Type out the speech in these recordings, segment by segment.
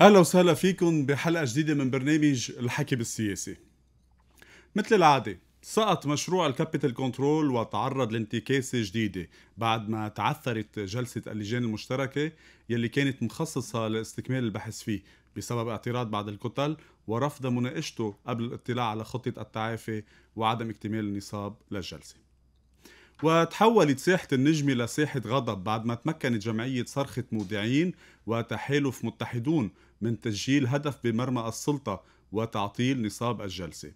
اهلا وسهلا فيكم بحلقه جديده من برنامج الحكي بالسياسه. مثل العاده سقط مشروع الكابيتال كنترول وتعرض لانتكاسه جديده بعد ما تعثرت جلسه اللجان المشتركه يلي كانت مخصصه لاستكمال البحث فيه بسبب اعتراض بعض الكتل ورفض مناقشته قبل الاطلاع على خطه التعافي وعدم اكتمال النصاب للجلسه. وتحولت ساحة النجمة لساحة غضب بعد ما تمكنت جمعية صرخة مودعين وتحالف متحدون من تسجيل هدف بمرمى السلطة وتعطيل نصاب الجلسة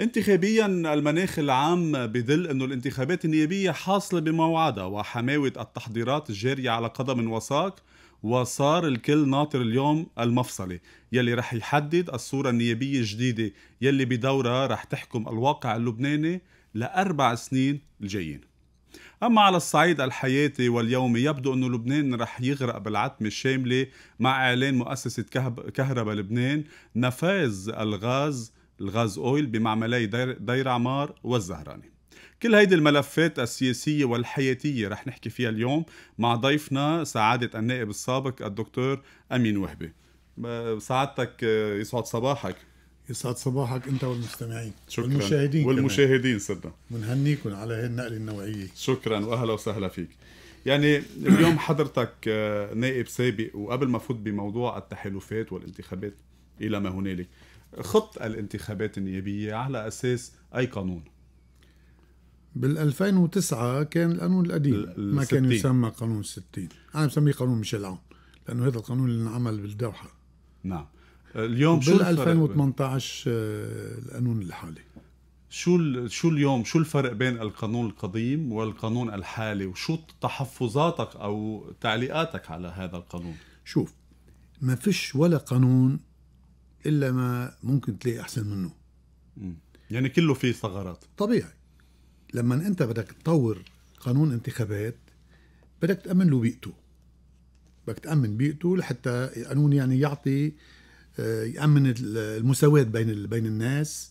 انتخابيا المناخ العام بدل أن الانتخابات النيابية حاصلة بموعدها وحماوة التحضيرات الجارية على قدم وساق وصار الكل ناطر اليوم المفصلة يلي رح يحدد الصورة النيابية الجديدة يلي بدورها رح تحكم الواقع اللبناني لأربع سنين الجايين أما على الصعيد الحياتي واليومي يبدو أن لبنان رح يغرق بالعتمة الشاملة مع إعلان مؤسسة كهرباء لبنان نفاذ الغاز الغاز أويل بمعملي دير, دير عمار والزهراني كل هيدي الملفات السياسية والحياتية رح نحكي فيها اليوم مع ضيفنا سعادة النائب السابق الدكتور أمين وهبي سعادتك آه، يسعد صباحك يسعد صباحك انت والمستمعين شكرا والمشاهدين والمشاهدين صرنا بنهنيكم على هي النوعيه شكرا واهلا وسهلا فيك يعني اليوم حضرتك آه، نائب سابق وقبل ما فوت بموضوع التحالفات والانتخابات الى ما هنالك خط الانتخابات النيابيه على اساس اي قانون بال 2009 كان القانون القديم ما كان يسمى قانون 60 انا بسميه قانون ميشيل عون لانه هذا القانون اللي انعمل بالدوحه نعم اليوم شو بال 2018 آه، القانون الحالي شو شو اليوم شو الفرق بين القانون القديم والقانون الحالي وشو تحفظاتك او تعليقاتك على هذا القانون شوف ما فيش ولا قانون الا ما ممكن تلاقي احسن منه يعني كله فيه ثغرات طبيعي لما انت بدك تطور قانون انتخابات بدك تامن له بيئته بدك تامن بيئته لحتى القانون يعني يعطي آه، يأمن المساواة بين بين الناس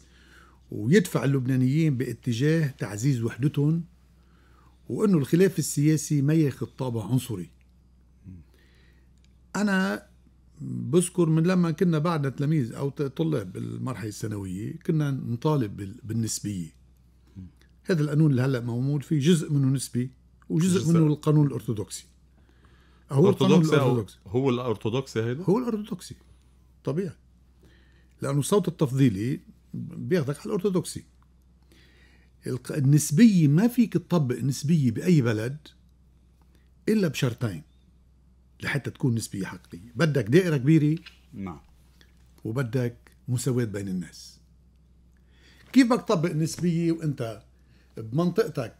ويدفع اللبنانيين باتجاه تعزيز وحدتهم وانه الخلاف السياسي ما ياخذ طابع عنصري. انا بذكر من لما كنا بعدنا تلاميذ او طلاب بالمرحله الثانويه كنا نطالب بالنسبيه. هذا القانون اللي هلا موجود فيه جزء منه نسبي وجزء جزء. منه القانون الارثوذكسي. هو القانون الارثوذكسي هو الارثوذكسي هيدا؟ هو الارثوذكسي طبيعي لأنه الصوت التفضيلي بياخذك على الأرثوذكسي النسبية ما فيك تطبق نسبية بأي بلد إلا بشرطين لحتى تكون نسبية حقيقية بدك دائرة كبيرة نعم وبدك مساواة بين الناس كيف بدك تطبق نسبية وأنت بمنطقتك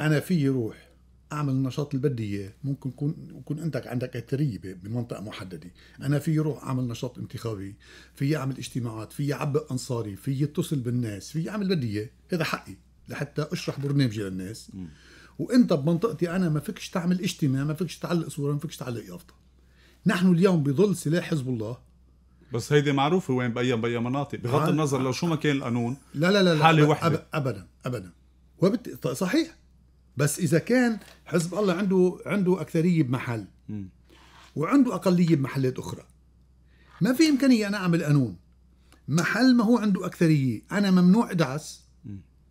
أنا في روح اعمل النشاط اللي بدي اياه ممكن يكون يكون انت عندك اكثريه بمنطقه محدده انا في روح اعمل نشاط انتخابي في اعمل اجتماعات في عبق انصاري في اتصل بالناس في اعمل بدي اياه هذا حقي لحتى اشرح برنامجي للناس وانت بمنطقتي انا ما فيكش تعمل اجتماع ما فيكش تعلق صوره ما فيكش تعلق يافطه نحن اليوم بظل سلاح حزب الله بس هيدي معروفه وين باي باي مناطق بغض آه. النظر لو شو ما كان القانون لا لا لا, لا حاله وحده ابدا ابدا وبت... صحيح بس اذا كان حزب الله عنده عنده اكثريه بمحل وعنده اقليه بمحلات اخرى ما في امكانيه انا اعمل قانون محل ما هو عنده اكثريه انا ممنوع ادعس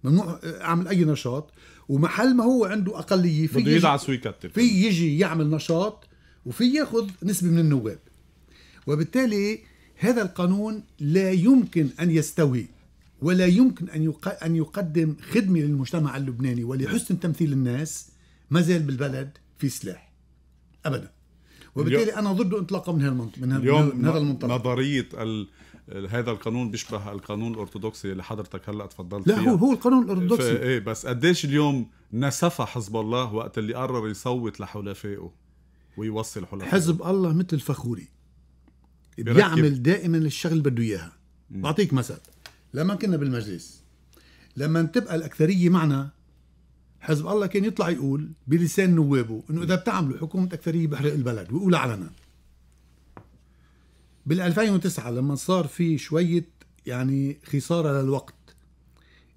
ممنوع اعمل اي نشاط ومحل ما هو عنده اقليه في بده يدعس ويكتر في يجي يعمل نشاط وفي ياخذ نسبه من النواب وبالتالي هذا القانون لا يمكن ان يستوي ولا يمكن أن أن يقدم خدمة للمجتمع اللبناني ولحسن تمثيل الناس ما زال بالبلد في سلاح أبدا وبالتالي أنا ضده انطلاقه من هالمنطق من, اليوم من هذا المنطلق نظرية ال... هذا القانون بيشبه القانون الارثوذكسي اللي حضرتك هلا تفضلت لا فيها. هو هو القانون الارثوذكسي ايه بس قديش اليوم نسف حزب الله وقت اللي قرر يصوت لحلفائه ويوصل حلفائه حزب الله مثل الفخوري بيعمل دائما الشغل اللي بده اياها بعطيك مثل لما كنا بالمجلس لما تبقى الأكثرية معنا حزب الله كان يطلع يقول بلسان نوابه انه اذا بتعملوا حكومه اكثريه بحرق البلد ويقول علنا بال 2009 لما صار في شويه يعني خساره للوقت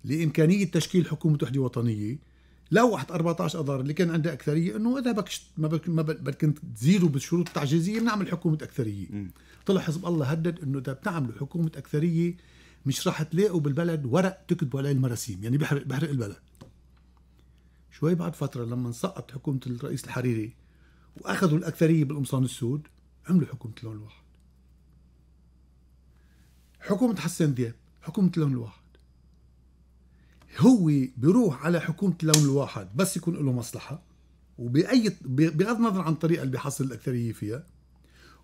لامكانيه تشكيل حكومه وحده وطنيه لوحت 14 اذار اللي كان عندها اكثريه انه اذا بك ما بك ما بدكم تزيدوا بالشروط التعجيزيه بنعمل حكومه اكثريه طلع حزب الله هدد انه اذا بتعملوا حكومه اكثريه مش راح تلاقوا بالبلد ورق تكتبوا عليه المراسيم يعني بيحرق بيحرق البلد شوي بعد فتره لما سقط حكومه الرئيس الحريري واخذوا الاكثريه بالقمصان السود عملوا حكومه اللون الواحد حكومه حسين دياب حكومه اللون الواحد هو بيروح على حكومه اللون الواحد بس يكون له مصلحه وباي بغض النظر عن الطريقه اللي بيحصل الاكثريه فيها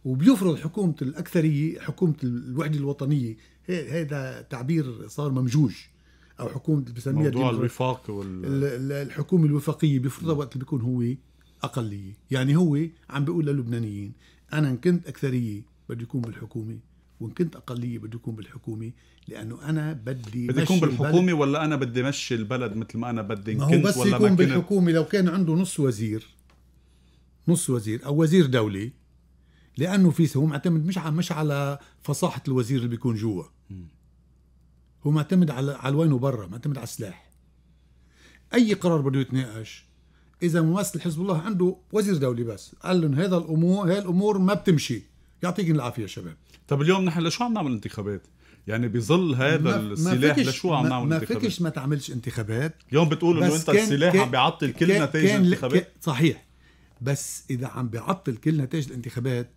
وبيفرض حكومه الاكثريه حكومه الوحده الوطنيه هذا تعبير صار ممجوج او حكومه بسميها موضوع الوفاق وال... الحكومه الوفاقيه بيفرضها نعم. وقت اللي بيكون هو اقليه يعني هو عم بيقول للبنانيين انا ان كنت اكثريه بده يكون بالحكومه وان كنت اقليه بده يكون بالحكومه لانه انا بدي بدي يكون بالحكومه ولا انا بدي مشي البلد مثل ما انا بدي إن ما كنت هو بس ولا يكون ما كنت بالحكومه لو كان عنده نص وزير نص وزير او وزير دولي لانه في هو معتمد مش على مش على فصاحه الوزير اللي بيكون جوا هو معتمد على على وينه برا معتمد على السلاح اي قرار بده يتناقش اذا ممثل حزب الله عنده وزير دولي بس قال لهم هذا الامور هاي الامور ما بتمشي يعطيكم العافيه يا شباب طب اليوم نحن لشو عم نعمل انتخابات يعني بظل هذا السلاح لشو عم نعمل ما انتخابات ما فيكش ما تعملش انتخابات اليوم بتقول انه انت السلاح عم بيعطل كل نتائج الانتخابات صحيح بس اذا عم بيعطل كل نتائج الانتخابات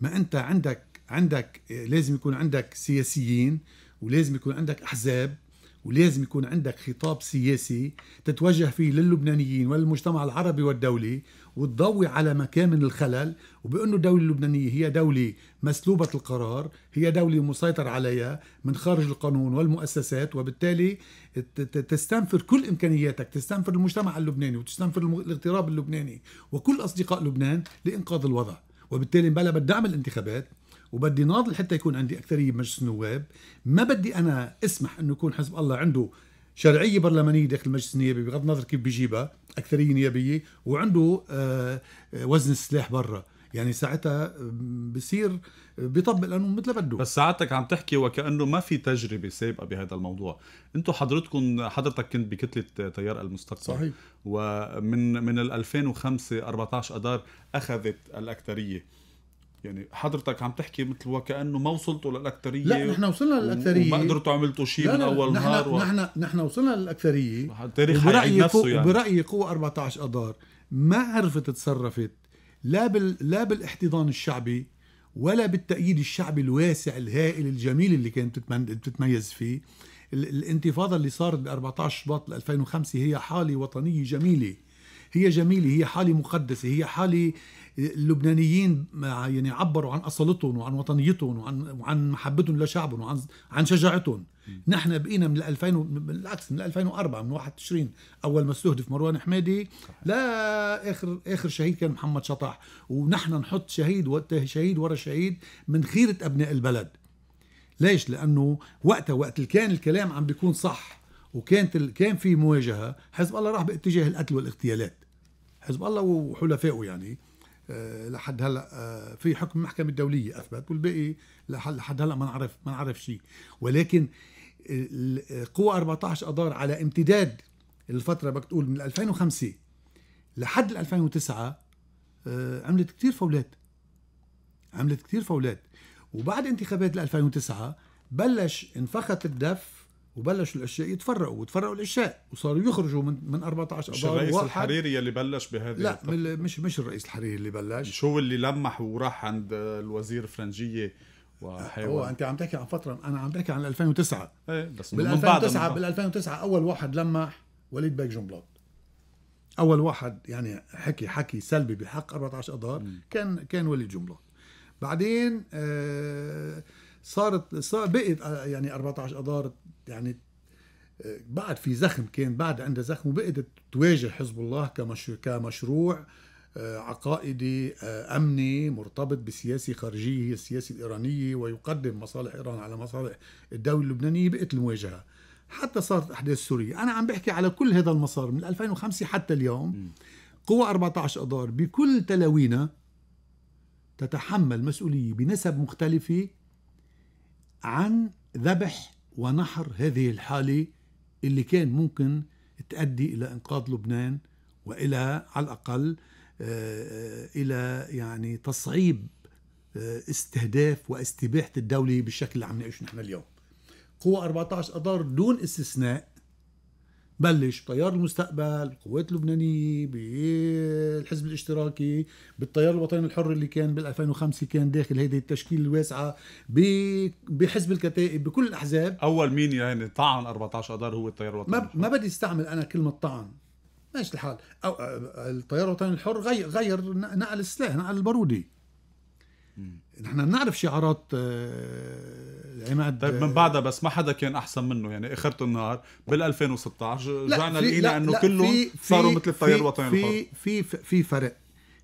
ما انت عندك عندك لازم يكون عندك سياسيين ولازم يكون عندك احزاب ولازم يكون عندك خطاب سياسي تتوجه فيه للبنانيين وللمجتمع العربي والدولي وتضوي على مكامن الخلل وبأنه الدولة اللبنانية هي دولة مسلوبة القرار هي دولة مسيطر عليها من خارج القانون والمؤسسات وبالتالي تستنفر كل إمكانياتك تستنفر المجتمع اللبناني وتستنفر الاغتراب اللبناني وكل أصدقاء لبنان لإنقاذ الوضع وبالتالي بلا بدعم الانتخابات وبدي ناضل حتى يكون عندي اكثريه بمجلس النواب ما بدي انا اسمح انه يكون حزب الله عنده شرعيه برلمانيه داخل المجلس النيابي بغض النظر كيف بيجيبها اكثريه نيابيه وعنده آه، آه، وزن السلاح برا يعني ساعتها آه، بصير بيطبق لانه مثل بده بس ساعتك عم تحكي وكانه ما في تجربه سابقه بهذا الموضوع انتم حضرتكم حضرتك كنت بكتله تيار المستقبل صحيح ومن من 2005 14 اذار اخذت الاكثريه يعني حضرتك عم تحكي مثل وكانه ما وصلتوا للاكثريه لا نحن وصلنا للاكثريه وما قدرتوا عملتوا شيء من اول نحن نهار نحن و... نحن وصلنا للاكثريه التاريخ برأيي نفسه يعني برايي قوى 14 اذار ما عرفت تصرفت لا بال لا بالاحتضان الشعبي ولا بالتأييد الشعبي الواسع الهائل الجميل اللي كانت بتتميز فيه الانتفاضة اللي صارت ب 14 شباط 2005 هي حالة وطنية جميلة هي جميلة هي حالة مقدسة هي حالة اللبنانيين يعني عبروا عن اصالتهم وعن وطنيتهم وعن وعن محبتهم لشعبهم وعن عن شجاعتهم نحن بقينا من 2000 بالعكس من 2004 من 21 اول ما استهدف مروان حميدي لا اخر اخر شهيد كان محمد شطح ونحن نحط شهيد شهيد ورا شهيد من خيره ابناء البلد ليش لانه وقتها وقت كان الكلام عم بيكون صح وكانت ال... كان في مواجهه حزب الله راح باتجاه القتل والاغتيالات حزب الله وحلفائه يعني آه، لحد هلا آه، في حكم المحكمه الدوليه اثبت والباقي لحد هلا ما نعرف ما نعرف شيء ولكن آه، قوى 14 اذار على امتداد الفتره بدك تقول من 2005 لحد 2009 عملت كثير فولات عملت كثير فولات وبعد انتخابات 2009 بلش انفخت الدف وبلشوا الاشياء يتفرقوا وتفرقوا الاشياء وصاروا يخرجوا من من 14 مش الرئيس واحد. الحريري اللي بلش بهذه لا الطبقة. مش مش الرئيس الحريري اللي بلش شو اللي لمح وراح عند الوزير فرنجيه وحيوان هو انت عم تحكي عن فتره انا عم بحكي عن 2009 ايه بس بال 2009 بال 2009 اول واحد لمح وليد بيك جنبلاط اول واحد يعني حكي حكي سلبي بحق 14 اذار كان كان وليد جنبلاط بعدين آه صارت صار بقت آه، يعني 14 اذار يعني آه، بعد في زخم كان بعد عنده زخم وبقت تواجه حزب الله كمشروع, كمشروع آه، عقائدي امني مرتبط بسياسه خارجيه هي السياسه الايرانيه ويقدم مصالح ايران على مصالح الدوله اللبنانيه بقت المواجهه حتى صارت احداث سوريا انا عم بحكي على كل هذا المسار من 2005 حتى اليوم قوى 14 اذار بكل تلاوينا تتحمل مسؤوليه بنسب مختلفه عن ذبح ونحر هذه الحالة اللي كان ممكن تؤدي إلى إنقاذ لبنان وإلى على الأقل آه، آه، إلى يعني تصعيب آه، استهداف واستباحة الدولة بالشكل اللي عم نعيشه نحن اليوم قوة 14 أدار دون استثناء بلش بتيار المستقبل بالقوات اللبنانيه بالحزب الاشتراكي بالتيار الوطني الحر اللي كان بال 2005 كان داخل هيدي التشكيل الواسعه بحزب الكتائب بكل الاحزاب اول مين يعني طعن 14 اذار هو التيار الوطني ما, ما بدي استعمل انا كلمه طعن ماشي الحال أو التيار الوطني الحر غير غير نقل السلاح نقل البارودي نحن بنعرف شعارات آه، عماد يعني طيب من بعدها بس ما حدا كان احسن منه يعني اخرت النهار بال 2016 رجعنا لقينا انه كله صاروا مثل التيار الوطني في في في فرق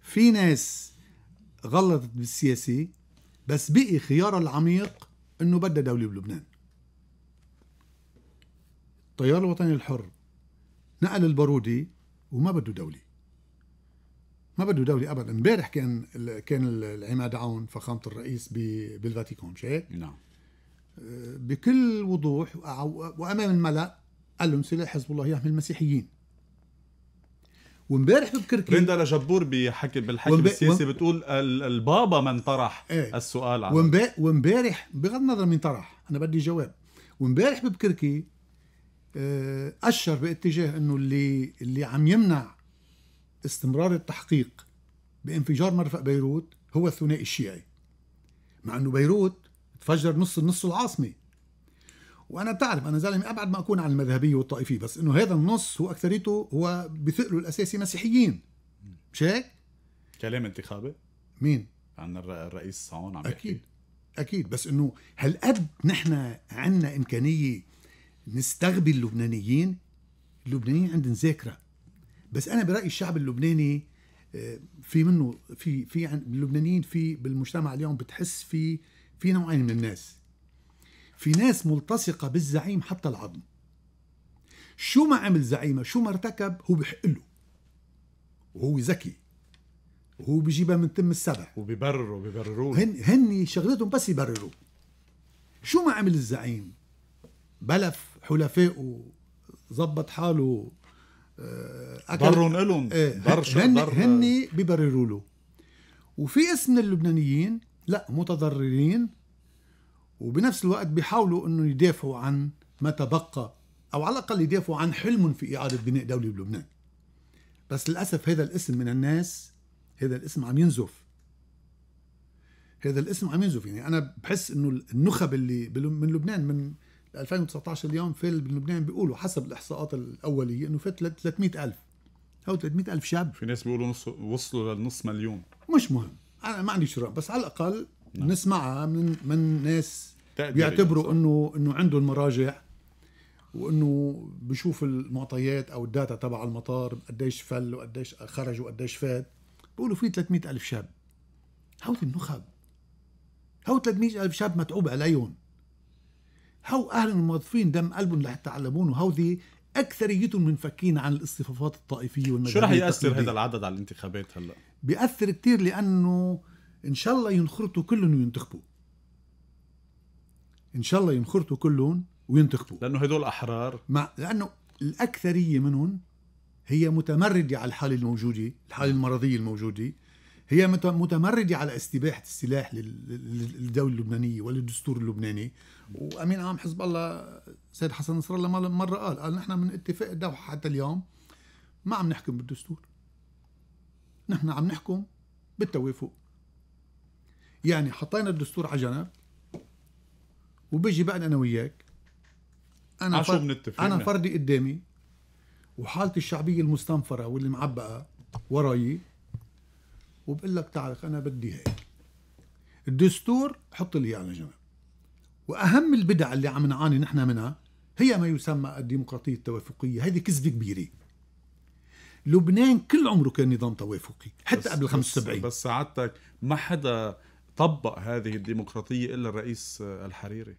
في ناس غلطت بالسياسي بس بقي خيارها العميق انه بدها دوله بلبنان التيار الوطني الحر نقل البارودي وما بده دوله ما بده دولة ابدا امبارح كان كان العماد عون فخامة الرئيس بالفاتيكان مش هيك؟ نعم بكل وضوح وامام الملا قال لهم سلاح حزب الله يحمي المسيحيين وامبارح بكركي رندا لجبور بحكي بالحكي ومب... السياسي بتقول البابا من طرح ايه. السؤال عنه ومب... وامبارح بغض النظر مين طرح انا بدي جواب وامبارح ببكركي آه، اشر باتجاه انه اللي اللي عم يمنع استمرار التحقيق بانفجار مرفق بيروت هو الثنائي الشيعي مع انه بيروت تفجر نص النص العاصمه وانا بتعرف انا زلمه ابعد ما اكون عن المذهبيه والطائفيه بس انه هذا النص هو اكثريته هو بثقله الاساسي مسيحيين مش هيك؟ كلام انتخابي؟ مين؟ عن الرئيس هون عم اكيد يحكي. اكيد بس انه هالقد نحن عندنا امكانيه نستغبي اللبنانيين اللبنانيين عندهم ذاكره بس انا برايي الشعب اللبناني آه، في منه في في عن اللبنانيين في بالمجتمع اليوم بتحس في في نوعين من الناس في ناس ملتصقة بالزعيم حتى العظم شو ما عمل زعيمه شو ما ارتكب هو بحق له وهو ذكي وهو بيجيبها من تم السبع وبيبرروا بيبرروه هن هن شغلتهم بس يبرروا شو ما عمل الزعيم بلف حلفائه ظبط حاله آه، اكل برهم الهم إيه، برشا هن, هن بيبرروا له وفي اسم اللبنانيين لا متضررين وبنفس الوقت بيحاولوا انه يدافعوا عن ما تبقى او على الاقل يدافعوا عن حلم في اعاده بناء دوله بلبنان بس للاسف هذا الاسم من الناس هذا الاسم عم ينزف هذا الاسم عم ينزف يعني انا بحس انه النخب اللي من لبنان من 2019 اليوم في لبنان بيقولوا حسب الاحصاءات الاوليه انه فات 300000 او 300000 شاب في ناس بيقولوا نص وصلوا للنص مليون مش مهم انا ما عندي شراء بس على الاقل نعم. نسمعها من من ناس بيعتبروا انه انه عندهم مراجع وانه بشوف المعطيات او الداتا تبع المطار قديش فل وقديش خرج وقديش فات بيقولوا في 300 الف شاب هو النخب هو 300 الف شاب متعوب عليهم هو اهل الموظفين دم قلبهم لحتى علمونه وهودي اكثريتهم منفكين عن الاصطفافات الطائفيه والمدنيه شو رح ياثر هذا العدد على الانتخابات هلا؟ بياثر كثير لانه ان شاء الله ينخرطوا كلهم وينتخبوا ان شاء الله ينخرطوا كلهم وينتخبوا لانه هدول احرار مع لانه الاكثريه منهم هي متمرده على الحاله الموجوده الحاله نعم. المرضيه الموجوده هي متمردة على استباحة السلاح للدولة اللبنانية وللدستور اللبناني وأمين عام حزب الله سيد حسن نصر الله مرة قال قال نحن من اتفاق الدوحة حتى اليوم ما عم نحكم بالدستور نحن عم نحكم بالتوافق يعني حطينا الدستور على جنب وبيجي بقى انا وياك انا شو بنتفق انا فردي قدامي وحالتي الشعبيه المستنفره واللي معبقه وراي وبقول لك تعرف انا بدي هيك الدستور حط لي على جنب واهم البدع اللي عم نعاني نحن منها هي ما يسمى الديمقراطيه التوافقيه هذه كذبه كبيره لبنان كل عمره كان نظام توافقي حتى قبل 75 بس, بس سعادتك ما حدا طبق هذه الديمقراطيه الا الرئيس الحريري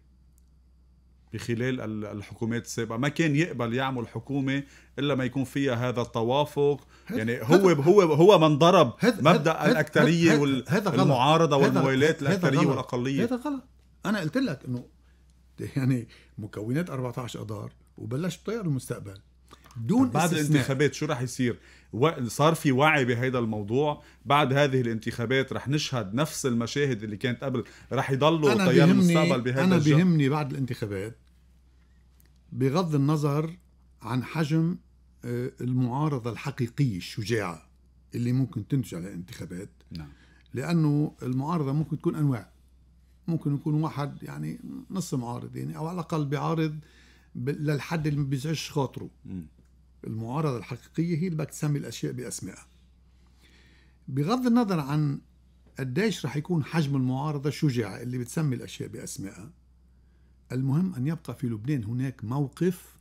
بخلال الحكومات السابقه ما كان يقبل يعمل حكومه الا ما يكون فيها هذا التوافق يعني هو هو هو من ضرب هد مبدا الاكثريه والمعارضه والموالات الاكثريه والاقليه هذا غلط انا قلت لك انه يعني مكونات 14 اذار وبلشت تطير المستقبل دون بعد استثناء. الانتخابات شو راح يصير؟ صار في وعي بهذا الموضوع بعد هذه الانتخابات رح نشهد نفس المشاهد اللي كانت قبل رح يضلوا تيار المستقبل بهذا أنا الجو. بيهمني بعد الانتخابات بغض النظر عن حجم آه، المعارضة الحقيقية الشجاعة اللي ممكن تنتج على الانتخابات نعم. لأنه المعارضة ممكن تكون أنواع ممكن يكون واحد يعني نص معارض يعني أو على الأقل بيعارض للحد اللي ما بيزعجش خاطره المعارضة الحقيقية هي اللي بدك تسمي الأشياء بأسمائها بغض النظر عن قديش رح يكون حجم المعارضة الشجاعة اللي بتسمي الأشياء بأسمائها المهم أن يبقى في لبنان هناك موقف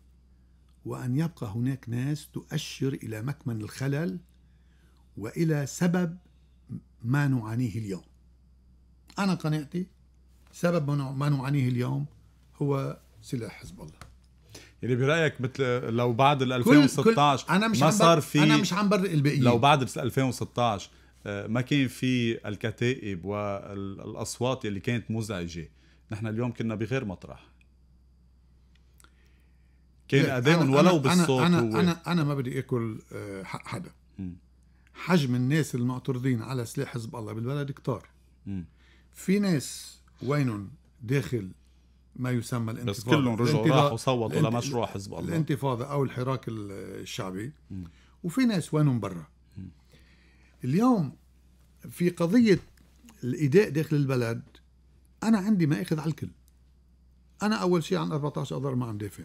وأن يبقى هناك ناس تؤشر إلى مكمن الخلل وإلى سبب ما نعانيه اليوم أنا قناعتي سبب ما نعانيه اليوم هو سلاح حزب الله يعني برايك مثل لو بعد ال 2016 أنا مش ما صار في انا مش عم برق الباقيين لو بعد 2016 آه، ما كان في الكتائب والاصوات اللي كانت مزعجه نحن اليوم كنا بغير مطرح كان قدام ولو أنا بالصوت أنا هو. انا انا ما بدي اكل آه، حق حدا حجم الناس المعترضين على سلاح حزب الله بالبلد كتار في ناس وينهم داخل ما يسمى الانتفاضه بس كلهم رجعوا راحوا صوتوا لمشروع حزب الله الانتفاضه او الحراك الشعبي وفي ناس وينهم برا اليوم في قضيه الايداء داخل البلد انا عندي ما اخذ على الكل انا اول شيء عن 14 اذار ما عم دافع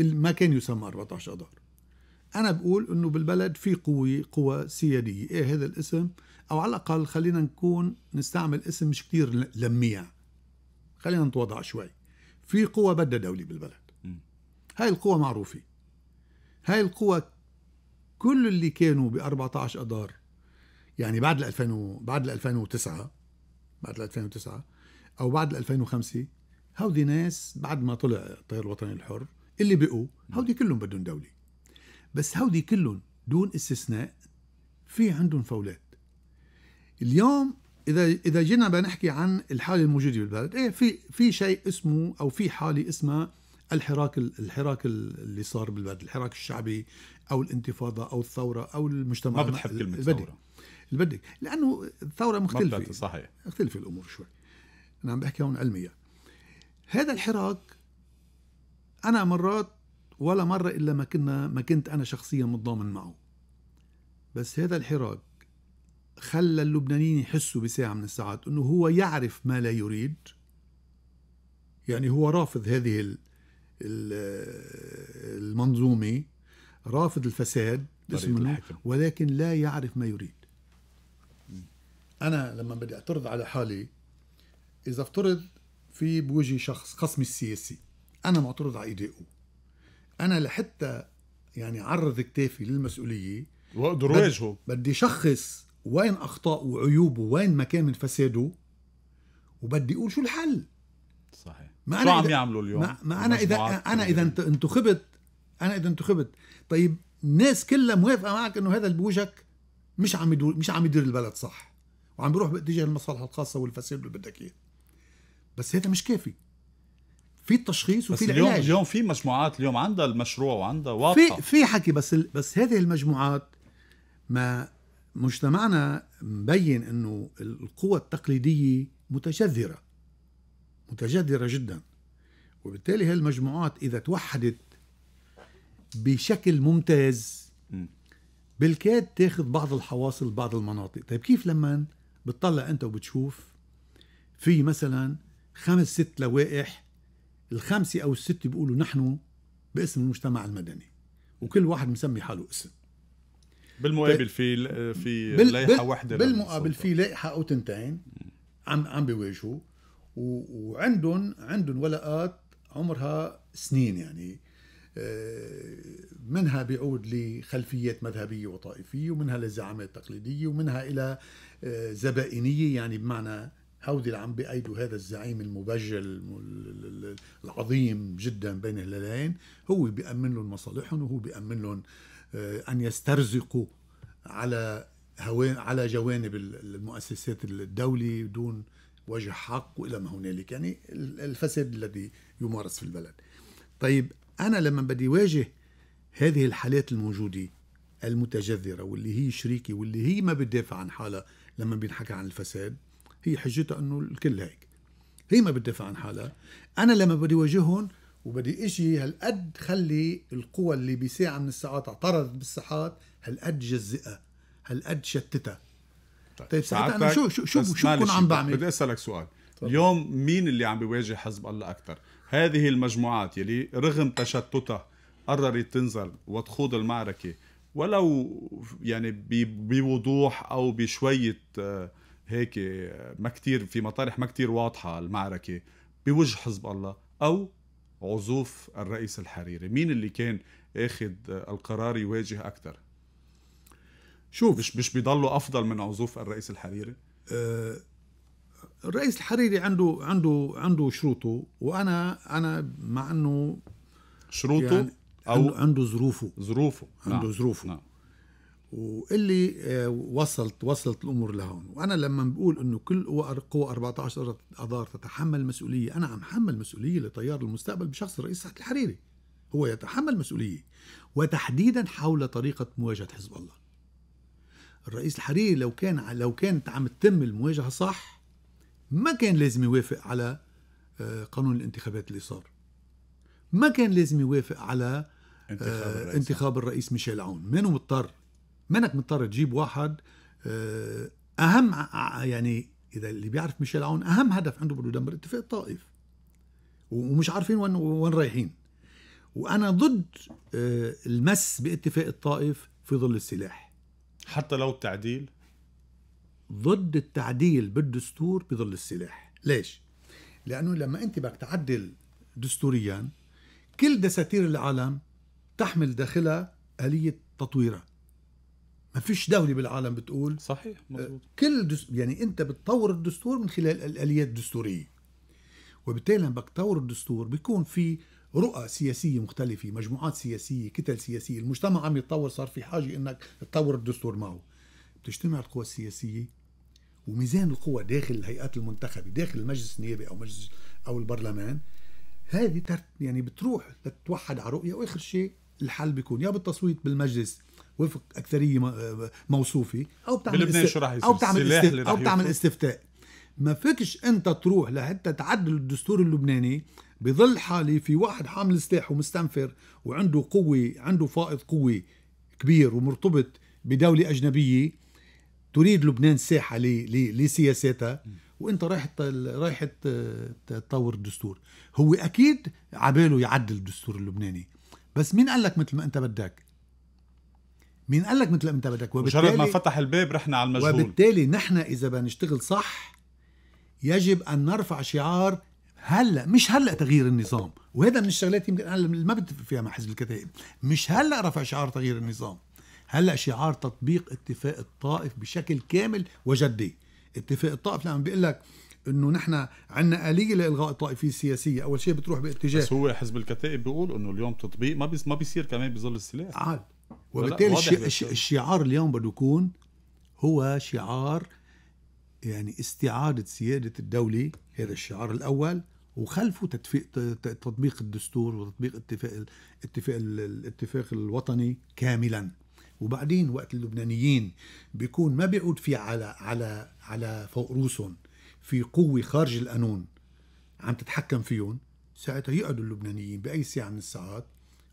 ما كان يسمى 14 اذار انا بقول انه بالبلد في قوه قوى سياديه ايه هذا الاسم او على الاقل خلينا نكون نستعمل اسم مش كثير لميع خلينا نتواضع شوي في قوى بدها دولة بالبلد هاي القوى معروفة هاي القوى كل اللي كانوا ب 14 اذار يعني بعد ال 2000 بعد ال 2009 بعد ال 2009 او بعد ال 2005 هودي ناس بعد ما طلع التيار الوطني الحر اللي بقوا هودي كلهم بدهم دوله بس هودي كلهم دون استثناء في عندهم فولات اليوم اذا اذا جينا بنحكي عن الحاله الموجوده بالبلد ايه في في شيء اسمه او في حاله اسمها الحراك الحراك اللي صار بالبلد الحراك الشعبي او الانتفاضه او الثوره او المجتمع ما بتحب كلمه البدي. ثوره البدي لانه الثوره مختلفه صحيح مختلفه الامور شوي انا عم بحكي هون علميا هذا الحراك انا مرات ولا مره الا ما كنا ما كنت انا شخصيا متضامن معه بس هذا الحراك خلى اللبنانيين يحسوا بساعة من الساعات أنه هو يعرف ما لا يريد يعني هو رافض هذه المنظومة رافض الفساد ولكن لا يعرف ما يريد أنا لما بدي أعترض على حالي إذا افترض في بوجهي شخص خصمي السياسي أنا معترض على إيدائه أنا لحتى يعني عرض كتافي للمسؤولية واقدر واجهه بدي شخص وين أخطاءه وعيوبه وين مكان من فساده وبدي أقول شو الحل صحيح ما أنا شو عم يعملوا اليوم ما, ما أنا إذا أنا إذا انتخبت أنا إذا انتخبت طيب الناس كلها موافقة معك إنه هذا اللي بوجهك مش عم يدور مش عم يدير البلد صح وعم بيروح باتجاه المصالح الخاصة والفساد اللي بدك إياه بس هذا مش كافي في التشخيص وفي العلاج اليوم اليوم في مجموعات اليوم عندها المشروع وعندها واضحه في في حكي بس ال... بس هذه المجموعات ما مجتمعنا مبين انه القوى التقليديه متجذره متجذره جدا وبالتالي هالمجموعات اذا توحدت بشكل ممتاز بالكاد تاخذ بعض الحواصل بعض المناطق طيب كيف لما بتطلع انت وبتشوف في مثلا خمس ست لوائح الخمسه او الست بيقولوا نحن باسم المجتمع المدني وكل واحد مسمي حاله اسم بالمقابل في في بال... لائحه واحده بالمقابل في لائحه او تنتين عم عم بيواجهوا وعندهم عندهم ولاءات عمرها سنين يعني آه، منها بيعود لخلفيات مذهبية وطائفية ومنها لزعامات تقليدية ومنها إلى آه، زبائنية يعني بمعنى هودي اللي عم بأيدوا هذا الزعيم المبجل العظيم جدا بين الهلالين هو بيأمن لهم مصالحهم وهو بيأمن لهم آه، أن يسترزقوا على على جوانب المؤسسات الدولي دون وجه حق والى ما هنالك يعني الفساد الذي يمارس في البلد طيب انا لما بدي واجه هذه الحالات الموجوده المتجذره واللي هي شريكي واللي هي ما بتدافع عن حالها لما بينحكى عن الفساد هي حجتها انه الكل هيك هي ما بتدافع عن حالها انا لما بدي واجههم وبدي اجي هالقد خلي القوى اللي بساعة من الساعات اعترضت بالساحات هالقد جزئها هالقد شتتها طيب, طيب ساعتها انا شو شو شو شو بكون عم بعمل بدي اسالك سؤال طيب. اليوم مين اللي عم بيواجه حزب الله اكثر هذه المجموعات يلي رغم تشتتها قررت تنزل وتخوض المعركه ولو يعني بوضوح او بشويه آه، هيك آه، ما كتير في مطارح ما كتير واضحه المعركه بوجه حزب الله او عزوف الرئيس الحريري مين اللي كان اخذ القرار يواجه اكثر شوف مش مش بيضلوا افضل من عزوف الرئيس الحريري آه، الرئيس الحريري عنده عنده عنده شروطه وانا انا مع انه شروطه يعني او عنده ظروفه ظروفه عنده نعم، ظروفه نعم. واللي آه، وصلت وصلت الامور لهون وانا لما بقول انه كل قوى 14 اذار تتحمل مسؤوليه انا عم حمل مسؤوليه لتيار المستقبل بشخص الرئيس سعد الحريري هو يتحمل مسؤوليه وتحديدا حول طريقه مواجهه حزب الله الرئيس الحريري لو كان لو كانت عم تتم المواجهه صح ما كان لازم يوافق على آه، قانون الانتخابات اللي صار ما كان لازم يوافق على آه، انتخاب الرئيس, انتخاب الرئيس ميشيل عون منه مضطر منك مضطر تجيب واحد آه، اهم آه، آه، يعني اذا اللي بيعرف ميشيل عون اهم هدف عنده بده يدمر اتفاق الطائف ومش عارفين وين وين رايحين وانا ضد المس باتفاق الطائف في ظل السلاح حتى لو التعديل ضد التعديل بالدستور بظل السلاح ليش لانه لما انت بدك تعدل دستوريا كل دساتير العالم تحمل داخلها اليه تطويرها ما فيش دولة بالعالم بتقول صحيح مزبوط. آه، كل دس... يعني انت بتطور الدستور من خلال الاليات الدستورية وبالتالي لما بتطور الدستور بيكون في رؤى سياسية مختلفة مجموعات سياسية كتل سياسية المجتمع عم يتطور صار في حاجة انك تطور الدستور معه بتجتمع القوى السياسية وميزان القوى داخل الهيئات المنتخبة داخل المجلس النيابي او مجلس او البرلمان هذه يعني بتروح تتوحد على رؤية واخر شيء الحل بيكون يا بالتصويت بالمجلس وفق اكثريه موصوفه او بتعمل بلبنان شو راح يصير؟ او بتعمل استفتاء او بتعمل استفتاء ما فيكش انت تروح لحتى تعدل الدستور اللبناني بظل حالي في واحد حامل سلاح ومستنفر وعنده قوه عنده فائض قوه كبير ومرتبط بدوله اجنبيه تريد لبنان ساحه لسياساتها وانت رايح رايح تطور الدستور هو اكيد عباله يعدل الدستور اللبناني بس مين قال لك مثل ما انت بدك مين قال لك مثل انت بدك مجرد ما فتح الباب رحنا على المجهول وبالتالي نحن اذا بدنا نشتغل صح يجب ان نرفع شعار هلا مش هلا تغيير النظام وهذا من الشغلات يمكن انا ما بتفق فيها مع حزب الكتائب مش هلا رفع شعار تغيير النظام هلا شعار تطبيق اتفاق الطائف بشكل كامل وجدي اتفاق الطائف لما بيقول لك انه نحن عندنا اليه لالغاء الطائفيه السياسيه اول شيء بتروح باتجاه بس هو حزب الكتائب بيقول انه اليوم تطبيق ما ما بيصير كمان بظل السلاح عاد وبالتالي الشي... الشعار اليوم بده يكون هو شعار يعني استعادة سيادة الدولة هذا الشعار الأول وخلفه تدفيق تطبيق الدستور وتطبيق اتفاق الاتفاق الاتفاق الوطني كاملا وبعدين وقت اللبنانيين بيكون ما بيعود في على على على فوق روسهم في قوة خارج القانون عم تتحكم فيهم ساعتها يقعدوا اللبنانيين بأي ساعة من الساعات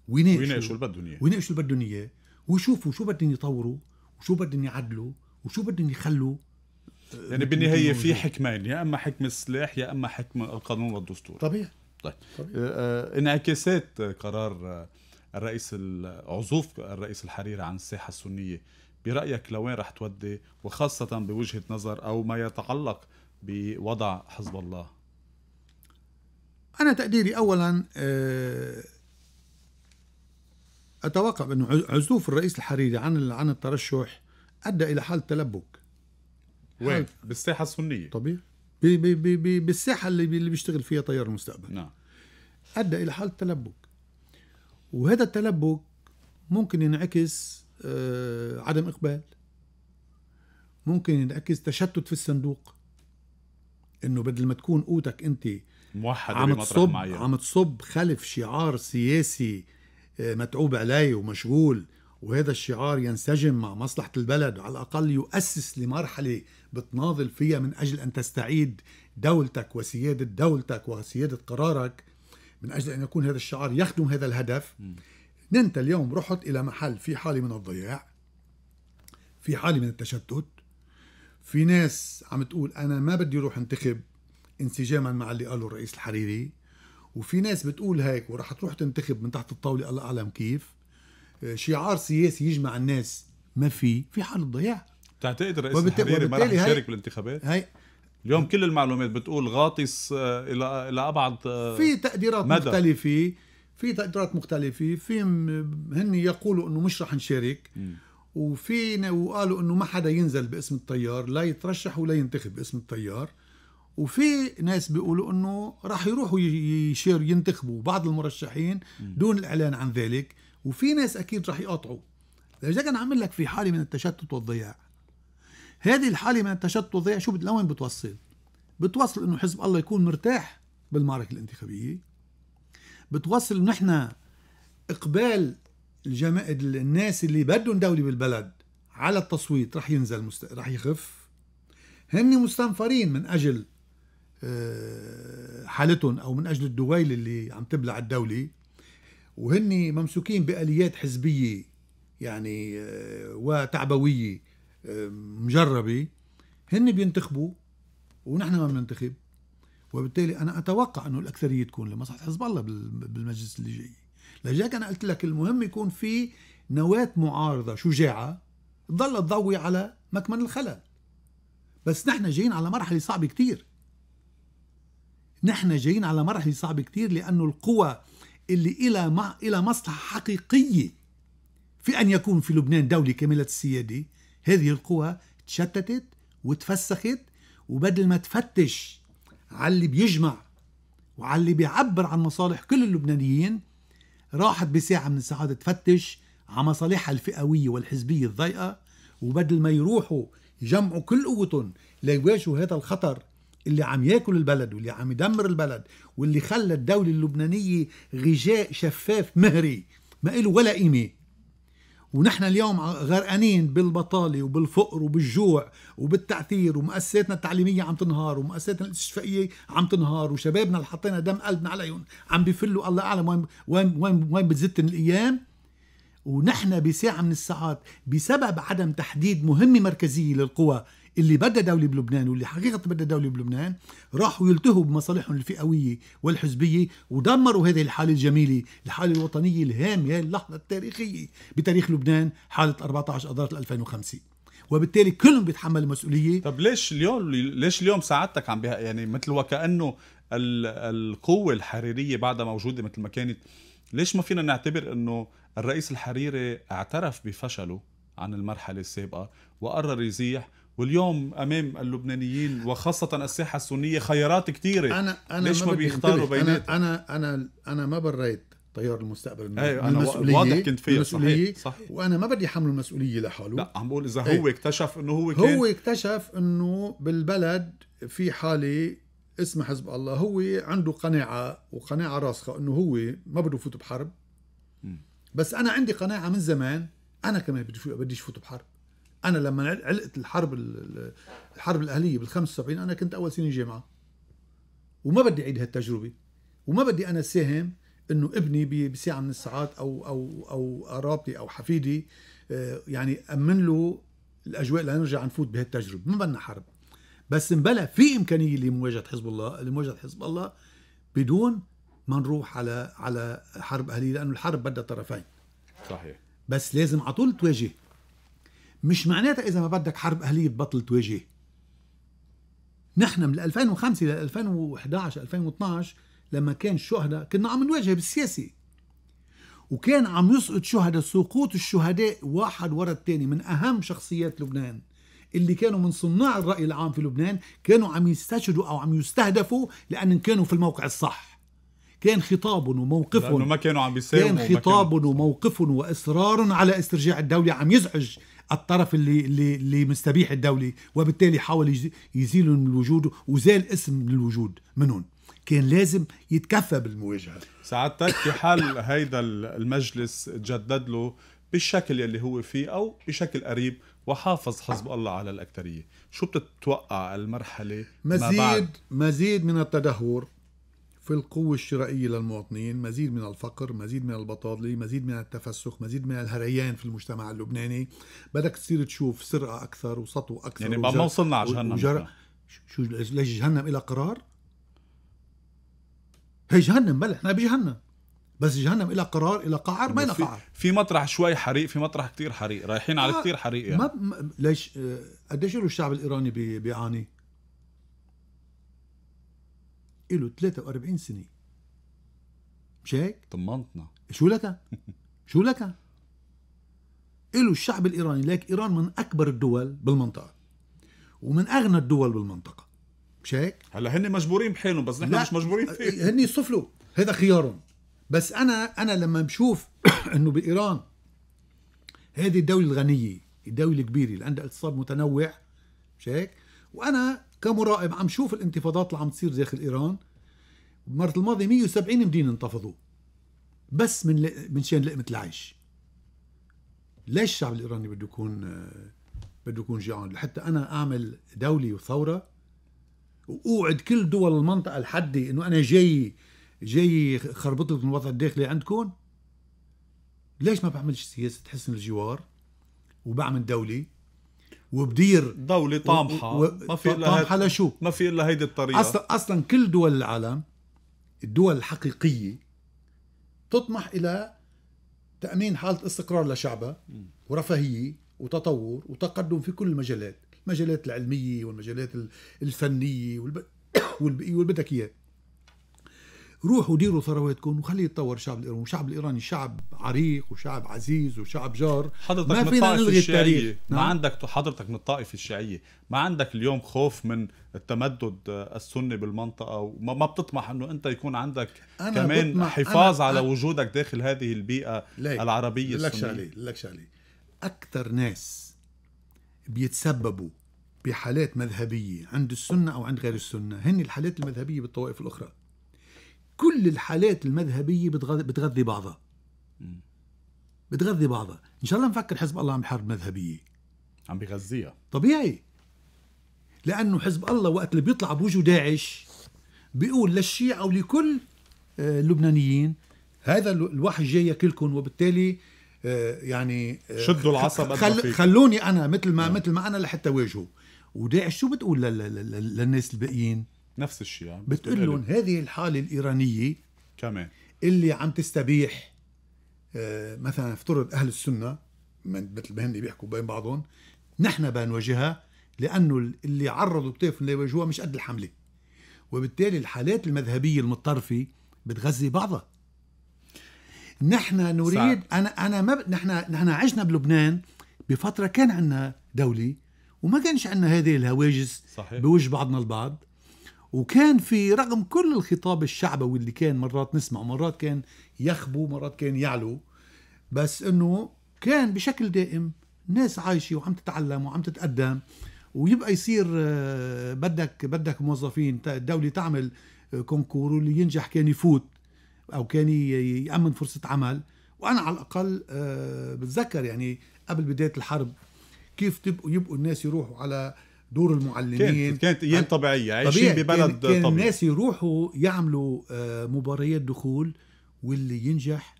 ويناقشوا ويناقشوا اللي بدهم اياه ويناقشوا اللي بدهم اياه ويشوفوا شو بدهم يطوروا وشو بدهم يعدلوا وشو بدهم يخلوا يعني بالنهايه في حكمين يعني يا اما حكم السلاح يا اما حكم القانون والدستور طبيعي طيب آه، آه، انعكاسات قرار آه، الرئيس عزوف الرئيس الحريري عن الساحه السنيه برايك لوين رح تودي وخاصه بوجهه نظر او ما يتعلق بوضع حزب الله انا تقديري اولا آه اتوقع انه عزوف الرئيس الحريري عن عن الترشح ادى الى حاله تلبك وين؟ بالساحه السنيه طبيعي بي بي بي بالساحه اللي بي اللي بيشتغل فيها تيار المستقبل نعم ادى الى حاله تلبك وهذا التلبك ممكن ينعكس آه عدم اقبال ممكن ينعكس تشتت في الصندوق انه بدل ما تكون قوتك انت موحد عم تصب عم تصب خلف شعار سياسي آه، متعوب عليه ومشغول وهذا الشعار ينسجم مع مصلحة البلد وعلى الأقل يؤسس لمرحلة بتناضل فيها من أجل أن تستعيد دولتك وسيادة دولتك وسيادة قرارك من أجل أن يكون هذا الشعار يخدم هذا الهدف أنت اليوم رحت إلى محل في حالة من الضياع في حالة من التشتت في ناس عم تقول أنا ما بدي أروح انتخب انسجاما مع اللي قاله الرئيس الحريري وفي ناس بتقول هيك وراح تروح تنتخب من تحت الطاوله الله اعلم كيف آه، شعار سياسي يجمع الناس ما في في حال ضياع بتعتقد رئيس وبت... الحريري ما راح يشارك بالانتخابات؟ هاي... اليوم كل المعلومات بتقول غاطس آه، الى الى ابعد آه، في تقديرات مدى. مختلفه في تقديرات مختلفه في هن يقولوا انه مش رح نشارك وفي وقالوا انه ما حدا ينزل باسم التيار لا يترشح ولا ينتخب باسم التيار وفي ناس بيقولوا انه راح يروحوا يشير ينتخبوا بعض المرشحين دون الاعلان عن ذلك وفي ناس اكيد راح يقاطعوا اذا كان عامل لك في حاله من التشتت والضياع هذه الحاله من التشتت والضياع شو لوين بتوصل بتوصل انه حزب الله يكون مرتاح بالمعركه الانتخابيه بتوصل انه احنا اقبال الجما... الناس اللي بدهم دوله بالبلد على التصويت رح ينزل مست... رح يخف هن مستنفرين من اجل آه، حالتهم او من اجل الدويل اللي عم تبلع الدوله وهن ممسوكين باليات حزبيه يعني آه، وتعبويه آه، مجربه هن بينتخبوا ونحن ما بننتخب وبالتالي انا اتوقع انه الاكثريه تكون لمصلحه حزب الله بالمجلس اللي جاي لذلك انا قلت لك المهم يكون في نواه معارضه شجاعه تضل تضوي على مكمن الخلل بس نحن جايين على مرحله صعبه كتير نحن جايين على مرحله صعبه كثير لانه القوى اللي إلى ما إلى مصلحة حقيقية في أن يكون في لبنان دولة كاملة السيادة هذه القوى تشتتت وتفسخت وبدل ما تفتش على اللي بيجمع وعلى اللي بيعبر عن مصالح كل اللبنانيين راحت بساعة من الساعات تفتش على مصالحها الفئوية والحزبية الضيقة وبدل ما يروحوا يجمعوا كل قوتهم ليواجهوا هذا الخطر اللي عم ياكل البلد واللي عم يدمر البلد واللي خلى الدولة اللبنانية غجاء شفاف مهري ما له ولا قيمة ونحن اليوم غرقانين بالبطالة وبالفقر وبالجوع وبالتعثير ومؤسساتنا التعليمية عم تنهار ومؤسساتنا الاستشفائية عم تنهار وشبابنا اللي حطينا دم قلبنا عليهم عم بفلوا الله أعلم وين وين وين, وين بتزت الأيام ونحن بساعة من الساعات بسبب عدم تحديد مهمة مركزية للقوى اللي بدها دولة بلبنان واللي حقيقة بدها دولة بلبنان راحوا يلتهوا بمصالحهم الفئوية والحزبية ودمروا هذه الحالة الجميلة الحالة الوطنية الهامة هي اللحظة التاريخية بتاريخ لبنان حالة 14 أذار 2005 وبالتالي كلهم بيتحملوا المسؤوليه طب ليش اليوم ليش اليوم سعادتك عم بها يعني مثل وكانه القوه الحريريه بعدها موجوده مثل ما كانت ليش ما فينا نعتبر انه الرئيس الحريري اعترف بفشله عن المرحله السابقه وقرر يزيح واليوم امام اللبنانيين وخاصه الساحه السنيه خيارات كثيره انا انا ليش ما, بيختاروا بيناتهم انا انا انا ما بريت تيار المستقبل من أيوة أنا المسؤولية واضح كنت فيها المسؤولية صحيح. صحيح. وانا ما بدي حمل المسؤوليه لحاله لا عم بقول اذا إيه. هو أيوة. اكتشف انه هو كان هو اكتشف انه بالبلد في حاله اسمها حزب الله هو عنده قناعه وقناعه راسخه انه هو ما بده يفوت بحرب بس انا عندي قناعه من زمان انا كمان بدي بديش افوت بحرب انا لما علقت الحرب الحرب الاهليه بال 75 انا كنت اول سنه جامعه وما بدي اعيد هالتجربه وما بدي انا ساهم انه ابني بساعه من الساعات او او او قرابتي او حفيدي آه، يعني امن له الاجواء لنرجع نفوت بهالتجربه ما بدنا حرب بس مبلا في امكانيه لمواجهه حزب الله لمواجهه حزب الله بدون ما نروح على على حرب اهليه لانه الحرب بدها طرفين صحيح بس لازم على طول تواجه مش معناتها اذا ما بدك حرب اهليه بطل تواجه نحن من 2005 ل 2011 2012 لما كان الشهداء كنا عم نواجه بالسياسه وكان عم يسقط شهداء سقوط الشهداء واحد ورا الثاني من اهم شخصيات لبنان اللي كانوا من صناع الراي العام في لبنان كانوا عم يستشهدوا او عم يستهدفوا لان كانوا في الموقع الصح كان خطابهم وموقفهم لأنه ما كانوا عم كان خطابهم وموقفهم واصرارهم على استرجاع الدوله عم يزعج الطرف اللي اللي, اللي مستبيح الدولي وبالتالي حاول يزيله من الوجود وزال اسم من الوجود منهم كان لازم يتكفى بالمواجهه سعادتك في حال هيدا المجلس تجدد له بالشكل اللي هو فيه او بشكل قريب وحافظ حزب الله على الاكثريه شو بتتوقع المرحله مزيد ما بعد؟ مزيد من التدهور في القوة الشرائية للمواطنين مزيد من الفقر مزيد من البطالة مزيد من التفسخ مزيد من الهريان في المجتمع اللبناني بدك تصير تشوف سرقة أكثر وسطو أكثر يعني ما وصلنا على جهنم وجر... شو ليش جهنم إلى قرار؟ هي جهنم بل احنا بجهنم بس جهنم إلى قرار إلى قعر ما إلى قعر في مطرح شوي حريق في مطرح كتير حريق رايحين آه على كتير حريق يعني. ما ليش آه، قديش له الشعب الإيراني بيعاني؟ له 43 سنه مش هيك؟ طمنتنا شو لك؟ شو لك؟ له الشعب الايراني لك ايران من اكبر الدول بالمنطقه ومن اغنى الدول بالمنطقه مش هيك؟ هلا هن مجبورين بحالهم بس نحن مش مجبورين فيه آه، هن يصفلوا هذا خيارهم بس انا انا لما بشوف انه بايران هذه الدوله الغنيه الدوله الكبيره اللي عندها اقتصاد متنوع مش هيك؟ وانا كمراقب عم شوف الانتفاضات اللي عم تصير داخل ايران المرة الماضية 170 مدينة انتفضوا بس من ل... من شان لقمة العيش ليش الشعب الايراني بده يكون بده يكون جيعان لحتى انا اعمل دولة وثورة واوعد كل دول المنطقة لحدي انه انا جاي جاي خربط لكم الوضع الداخلي عندكم ليش ما بعملش سياسة حسن الجوار وبعمل دولة وبدير دولة طامحة و... و... ما في الا طامحة هاد... لشو؟ ما في الا هيدي الطريقة اصلا اصلا كل دول العالم الدول الحقيقية تطمح الى تأمين حالة استقرار لشعبها ورفاهية وتطور وتقدم في كل المجالات، المجالات العلمية والمجالات الفنية والب... والبدك اياه روحوا ديروا ثرواتكم وخليه يتطور الشعب الايراني والشعب الايراني شعب عريق وشعب عزيز وشعب جار حضرتك ما فينا نلغي التاريخ ما نعم؟ عندك حضرتك من الطائفه الشيعيه ما عندك اليوم خوف من التمدد السني بالمنطقه وما بتطمح انه انت يكون عندك أنا كمان حفاظ أنا على أنا وجودك داخل هذه البيئه ليه؟ العربيه لك السنيه لك شغله اكثر ناس بيتسببوا بحالات مذهبيه عند السنه او عند غير السنه هن الحالات المذهبيه بالطوائف الاخرى كل الحالات المذهبيه بتغذي, بتغذي بعضها بتغذي بعضها ان شاء الله نفكر حزب الله عم بحرب مذهبيه عم بغذيها طبيعي لانه حزب الله وقت اللي بيطلع بوجه داعش بيقول للشيعة ولكل آه، اللبنانيين هذا الوحش جاي ياكلكم وبالتالي آه، يعني آه، شدوا العصا خل خلوني انا مثل ما نعم. مثل ما انا لحتى واجهه وداعش شو بتقول للناس الباقيين؟ نفس الشيء بتقول لهم هذه الحاله الايرانيه كمان اللي عم تستبيح آه، مثلا افترض اهل السنه مثل ما هن بيحكوا بين بعضهم نحن بنواجهها لانه اللي عرضوا الطيف ليواجهوها مش قد الحمله وبالتالي الحالات المذهبيه المتطرفه بتغذي بعضها نحن نريد صعب. انا انا ما ب... نحن نحن عشنا بلبنان بفتره كان عندنا دوله وما كانش عندنا هذه الهواجس صحيح. بوجه بعضنا البعض وكان في رغم كل الخطاب الشعبوي اللي كان مرات نسمعه مرات كان يخبو مرات كان يعلو بس انه كان بشكل دائم ناس عايشه وعم تتعلم وعم تتقدم ويبقى يصير آه، بدك بدك موظفين الدوله تعمل آه، كونكور واللي ينجح كان يفوت او كان يامن فرصه عمل وانا على الاقل آه، بتذكر يعني قبل بدايه الحرب كيف تبقوا يبقوا الناس يروحوا على دور المعلمين كانت كانت ايام طيب، طبيعيه عايشين طبيعي. ببلد كان, كان طبيعي الناس يروحوا يعملوا آه، مباريات دخول واللي ينجح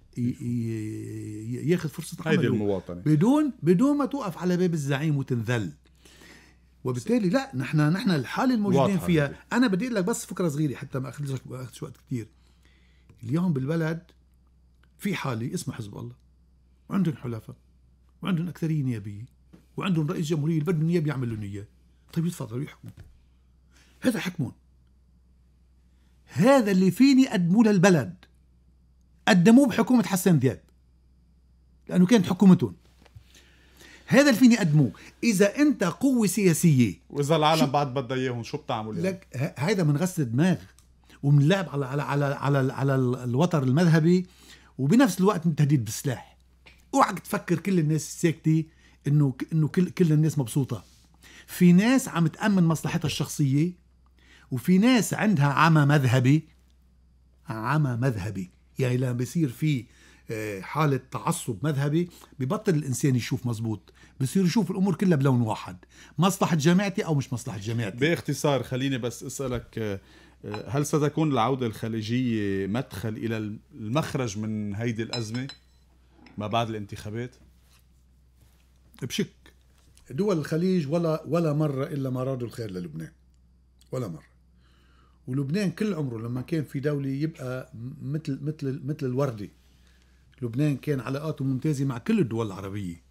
ياخذ فرصه عمله هيدي المواطنه بدون بدون ما توقف على باب الزعيم وتنذل وبالتالي لا نحن نحن الحاله الموجودين فيها انا بدي اقول لك بس فكره صغيره حتى ما اخذش لك وقت كثير اليوم بالبلد في حاله اسمها حزب الله وعندهم حلفاء وعندهم اكثريه نيابيه وعندهم رئيس جمهوريه اللي بدهم اياه بيعمل لهم اياه طيب يتفضلوا يحكموا هذا حكمون هذا اللي فيني قدموا للبلد قدموه بحكومة حسن ذياب لأنه كانت حكومتهم هذا اللي فيني قدموه إذا أنت قوة سياسية وإذا العالم بعد بدها إياهم شو بتعملوا يعني؟ لك هذا من غسل دماغ ومن لعب على على على على, على الوتر المذهبي وبنفس الوقت من تهديد بالسلاح اوعك تفكر كل الناس ساكته انه انه كل كل الناس مبسوطه في ناس عم تأمن مصلحتها الشخصية وفي ناس عندها عمى مذهبي عمى مذهبي يعني لما بصير في آه، حالة تعصب مذهبي ببطل الإنسان يشوف مزبوط بصير يشوف الأمور كلها بلون واحد مصلحة جامعتي أو مش مصلحة جامعتي باختصار خليني بس أسألك آه، هل ستكون العودة الخليجية مدخل إلى المخرج من هيدي الأزمة ما بعد الانتخابات؟ بشك دول الخليج ولا ولا مره الا ما رادوا الخير للبنان ولا مره ولبنان كل عمره لما كان في دوله يبقى مثل مثل مثل الورده لبنان كان علاقاته ممتازه مع كل الدول العربيه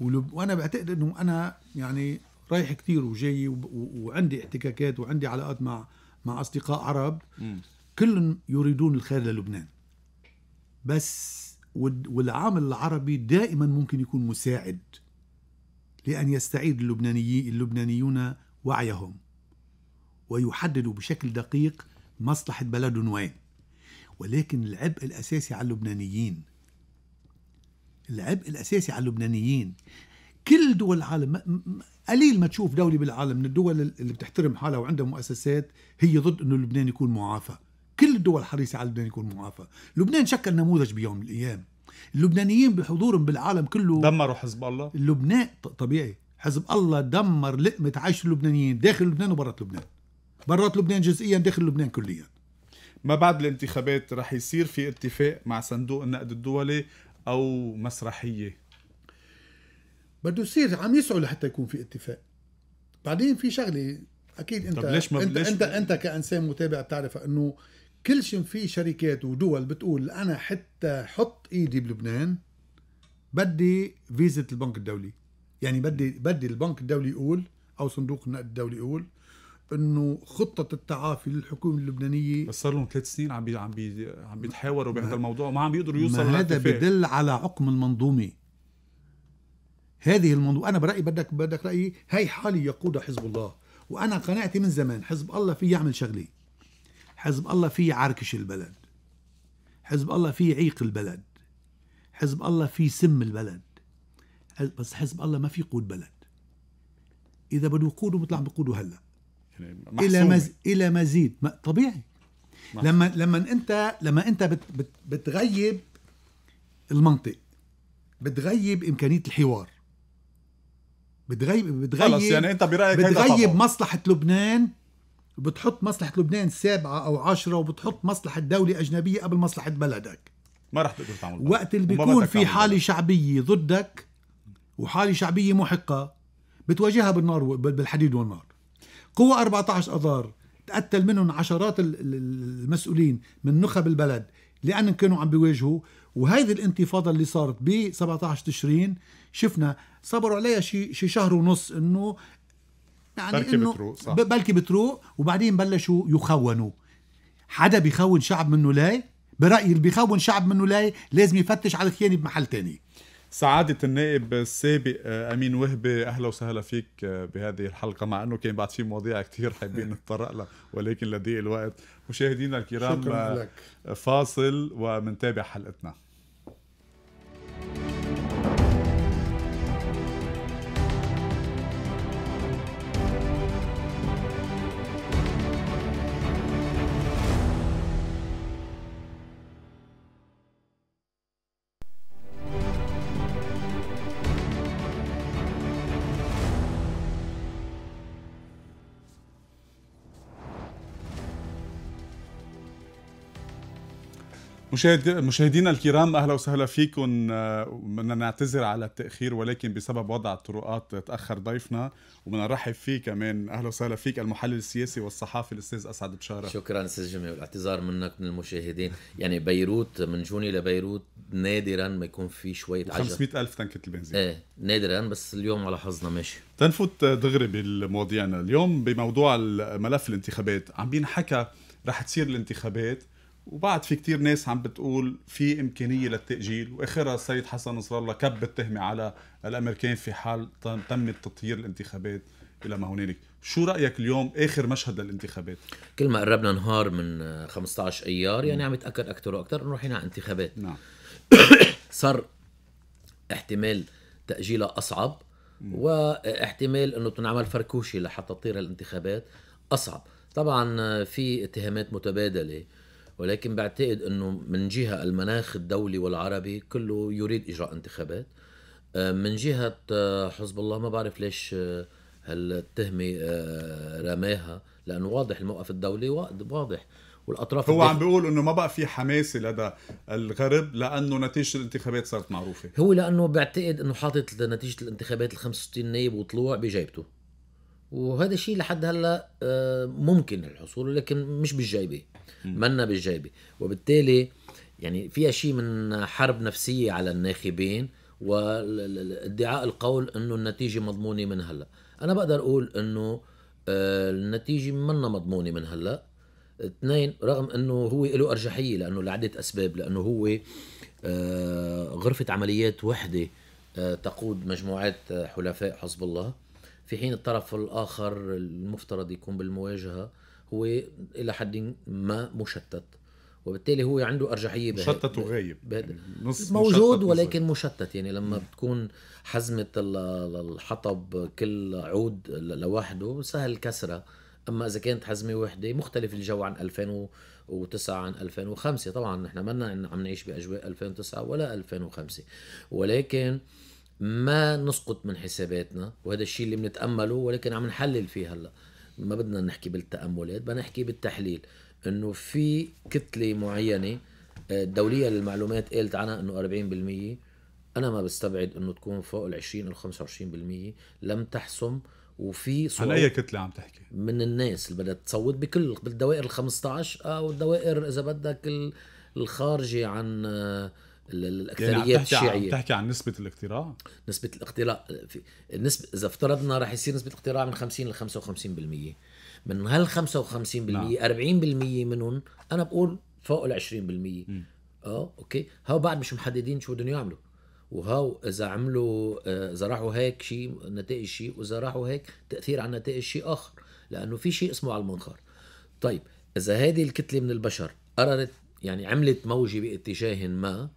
ولب... وانا بعتقد انه انا يعني رايح كثير وجاي و... وعندي احتكاكات وعندي علاقات مع مع اصدقاء عرب كلهم يريدون الخير للبنان بس والعامل العربي دائما ممكن يكون مساعد لأن يستعيد اللبناني اللبنانيون وعيهم ويحددوا بشكل دقيق مصلحة بلدهم وين ولكن العبء الأساسي على اللبنانيين العبء الأساسي على اللبنانيين كل دول العالم قليل ما تشوف دولة بالعالم من الدول اللي بتحترم حالها وعندها مؤسسات هي ضد أنه لبنان يكون معافى كل الدول حريصة على لبنان يكون معافى لبنان شكل نموذج بيوم من الأيام اللبنانيين بحضورهم بالعالم كله دمروا حزب الله لبنان طبيعي حزب الله دمر لقمه عيش اللبنانيين داخل لبنان وبرات لبنان برات لبنان جزئيا داخل لبنان كليا ما بعد الانتخابات رح يصير في اتفاق مع صندوق النقد الدولي او مسرحيه بده يصير عم يسعوا لحتى يكون في اتفاق بعدين في شغله اكيد انت طب ليش ما انت, ليش انت انت كانسان متابع بتعرف انه كل شيء في شركات ودول بتقول انا حتى حط ايدي بلبنان بدي فيزة البنك الدولي يعني بدي بدي البنك الدولي يقول او صندوق النقد الدولي يقول انه خطه التعافي للحكومه اللبنانيه بس صار لهم ثلاث سنين عم بي عم بي عم بيتحاوروا بهذا الموضوع وما عم بيقدروا يوصلوا هذا بدل على عقم المنظومه هذه المنظومه انا برايي بدك بدك رايي هي حالي يقودها حزب الله وانا قناعتي من زمان حزب الله في يعمل شغله حزب الله فيه عركش البلد حزب الله فيه عيق البلد حزب الله فيه سم البلد بس حزب الله ما في قود بلد اذا بدو يقودوا بيطلع بقودوا هلا يعني الى مز... الى مزيد ما... طبيعي محسومة. لما لما انت لما انت بت... بت... بتغيب المنطق بتغيب امكانيه الحوار بتغيب بتغيب خلص يعني انت برايك بتغيب مصلحه لبنان بتحط مصلحة لبنان سابعة أو عشرة وبتحط مصلحة دولة أجنبية قبل مصلحة بلدك ما رح تقدر تعمل وقت اللي بيكون في حالة شعبية ضدك وحالة شعبية محقة بتواجهها بالنار بالحديد والنار قوة 14 أذار تقتل منهم عشرات المسؤولين من نخب البلد لأنهم كانوا عم بيواجهوا وهيدي الانتفاضة اللي صارت ب 17 تشرين شفنا صبروا عليها شي شي شهر ونص انه يعني بتروق صح بلكي بتروق وبعدين بلشوا يخونوا حدا بيخون شعب منه لاي برايي اللي بيخون شعب منه لاي لازم يفتش على الخيانه بمحل تاني سعادة النائب السابق آه، أمين وهبي أهلا وسهلا فيك آه، بهذه الحلقة مع أنه كان بعد في مواضيع كثير حابين نتطرق لها ولكن لدي الوقت مشاهدينا الكرام شكرا آه، لك. فاصل ومنتابع حلقتنا مشاهد مشاهدينا الكرام اهلا وسهلا فيكم آه، بدنا نعتذر على التاخير ولكن بسبب وضع الطرقات تاخر ضيفنا وبدنا نرحب فيه كمان اهلا وسهلا فيك المحلل السياسي والصحافي الاستاذ اسعد بشاره شكرا استاذ جميل والاعتذار منك من المشاهدين يعني بيروت من جوني لبيروت نادرا ما يكون في شويه عجل 500 الف تنكه البنزين ايه نادرا بس اليوم على حظنا ماشي تنفوت دغري بالمواضيعنا اليوم بموضوع ملف الانتخابات عم بينحكى رح تصير الانتخابات وبعد في كتير ناس عم بتقول في امكانيه للتاجيل واخرها السيد حسن نصر الله كب التهمه على الامريكان في حال تم تطهير الانتخابات الى ما هنالك شو رايك اليوم اخر مشهد للانتخابات كل ما قربنا نهار من 15 ايار يعني عم يتاكد اكثر واكثر انه رايحين على انتخابات نعم صار احتمال تاجيلها اصعب واحتمال انه تنعمل فركوشه لحتى تطير الانتخابات اصعب طبعا في اتهامات متبادله ولكن بعتقد انه من جهه المناخ الدولي والعربي كله يريد اجراء انتخابات آه، من جهه آه، حزب الله ما بعرف ليش آه، هالتهمه رماها لانه واضح الموقف الدولي واضح والاطراف هو عم بيقول انه ما بقى في حماسه لدى الغرب لانه نتيجه الانتخابات صارت معروفه هو لانه بعتقد انه حاطط نتيجه الانتخابات ال 65 نائب وطلوع بجيبته وهذا الشيء لحد هلا آه، ممكن الحصول لكن مش بالجايبه منا بالجايبه وبالتالي يعني فيها شيء من حرب نفسيه على الناخبين وادعاء القول انه النتيجه مضمونه من هلا انا بقدر اقول انه آه، النتيجه منا مضمونه من هلا اثنين رغم انه هو له ارجحيه لانه لعده اسباب لانه هو آه، غرفه عمليات وحده تقود مجموعات حلفاء حزب الله في حين الطرف الآخر المفترض يكون بالمواجهة هو إلى حد ما مشتت وبالتالي هو عنده ارجحيه بهي مشتت وغايب بهي يعني نص موجود مشتت ولكن مشتت يعني لما م. بتكون حزمه الحطب كل عود لوحده سهل كسره اما اذا كانت حزمه وحده مختلف الجو عن 2009 عن 2005 طبعا نحن ما عم نعيش باجواء 2009 ولا 2005 ولكن آه ما نسقط من حساباتنا وهذا الشيء اللي بنتامله ولكن عم نحلل فيه هلا ما بدنا نحكي بالتاملات بدنا نحكي بالتحليل انه في كتله معينه آه، الدوليه للمعلومات قالت عنها انه 40% انا ما بستبعد انه تكون فوق ال 20 ال 25% لم تحسم وفي صعوبة على اي كتله عم تحكي؟ من الناس اللي بدها تصوت بكل بالدوائر ال 15 او الدوائر اذا بدك الخارجه عن آه، الاكثريات يعني الشيعيه تحكي عن نسبه الاقتراع نسبه الاقتراع في النسبه اذا افترضنا رح يصير نسبه الاقتراع من 50 ل 55% من هال 55% نعم. 40% منهم انا بقول فوق ال 20% اه اوكي هاو بعد مش محددين شو بدهم يعملوا وهاو اذا عملوا آه، اذا راحوا هيك شيء نتائج شيء واذا راحوا هيك تاثير على النتائج شيء اخر لانه في شيء اسمه على المنخر طيب اذا هذه الكتله من البشر قررت يعني عملت موجه باتجاه ما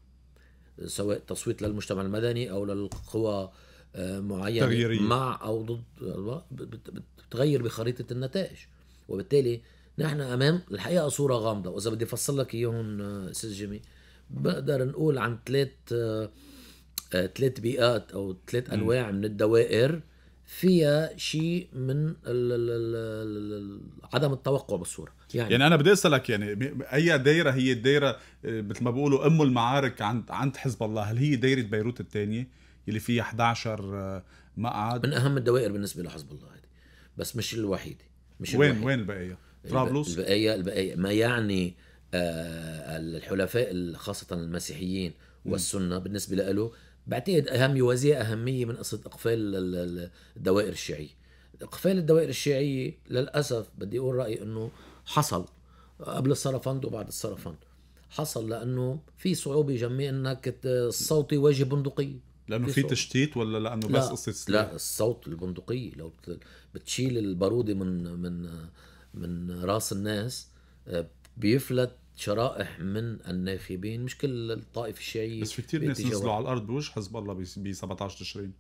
سواء تصويت للمجتمع المدني او للقوى آه، معينه تغييرية. مع او ضد بتغير بخريطه النتائج وبالتالي نحن امام الحقيقه صوره غامضه واذا بدي افصل لك اياهم آه، استاذ جيمي بقدر نقول عن ثلاث آه، ثلاث بيئات او ثلاث انواع من الدوائر فيها شيء من عدم التوقع بالصوره يعني, يعني انا بدي اسالك يعني اي دايره هي الدايره آه، مثل ما بيقولوا ام المعارك عند عند حزب الله هل هي دايره بيروت الثانيه اللي فيها 11 آه، مقعد من اهم الدوائر بالنسبه لحزب الله هذه بس مش الوحيده مش وين الوحيد. وين البقيه طرابلس البقيه البقيه ما يعني آه، الحلفاء خاصه المسيحيين والسنه بالنسبه له بعتقد اهم يوازيها اهميه من قصه اقفال الدوائر الشيعيه اقفال الدوائر الشيعيه للاسف بدي اقول رايي انه حصل قبل السرفند وبعد السرفند حصل لانه في صعوبه جمي انك الصوت يواجه بندقيه لانه في تشتيت ولا لانه لا بس قصه لا الصوت البندقيه لو بتشيل الباروده من من من راس الناس آه، بيفلت شرائح من الناخبين مش كل الطائفه الشيعيه بس في كثير ناس نزلوا على الارض بوجه حزب الله ب 17 تشرين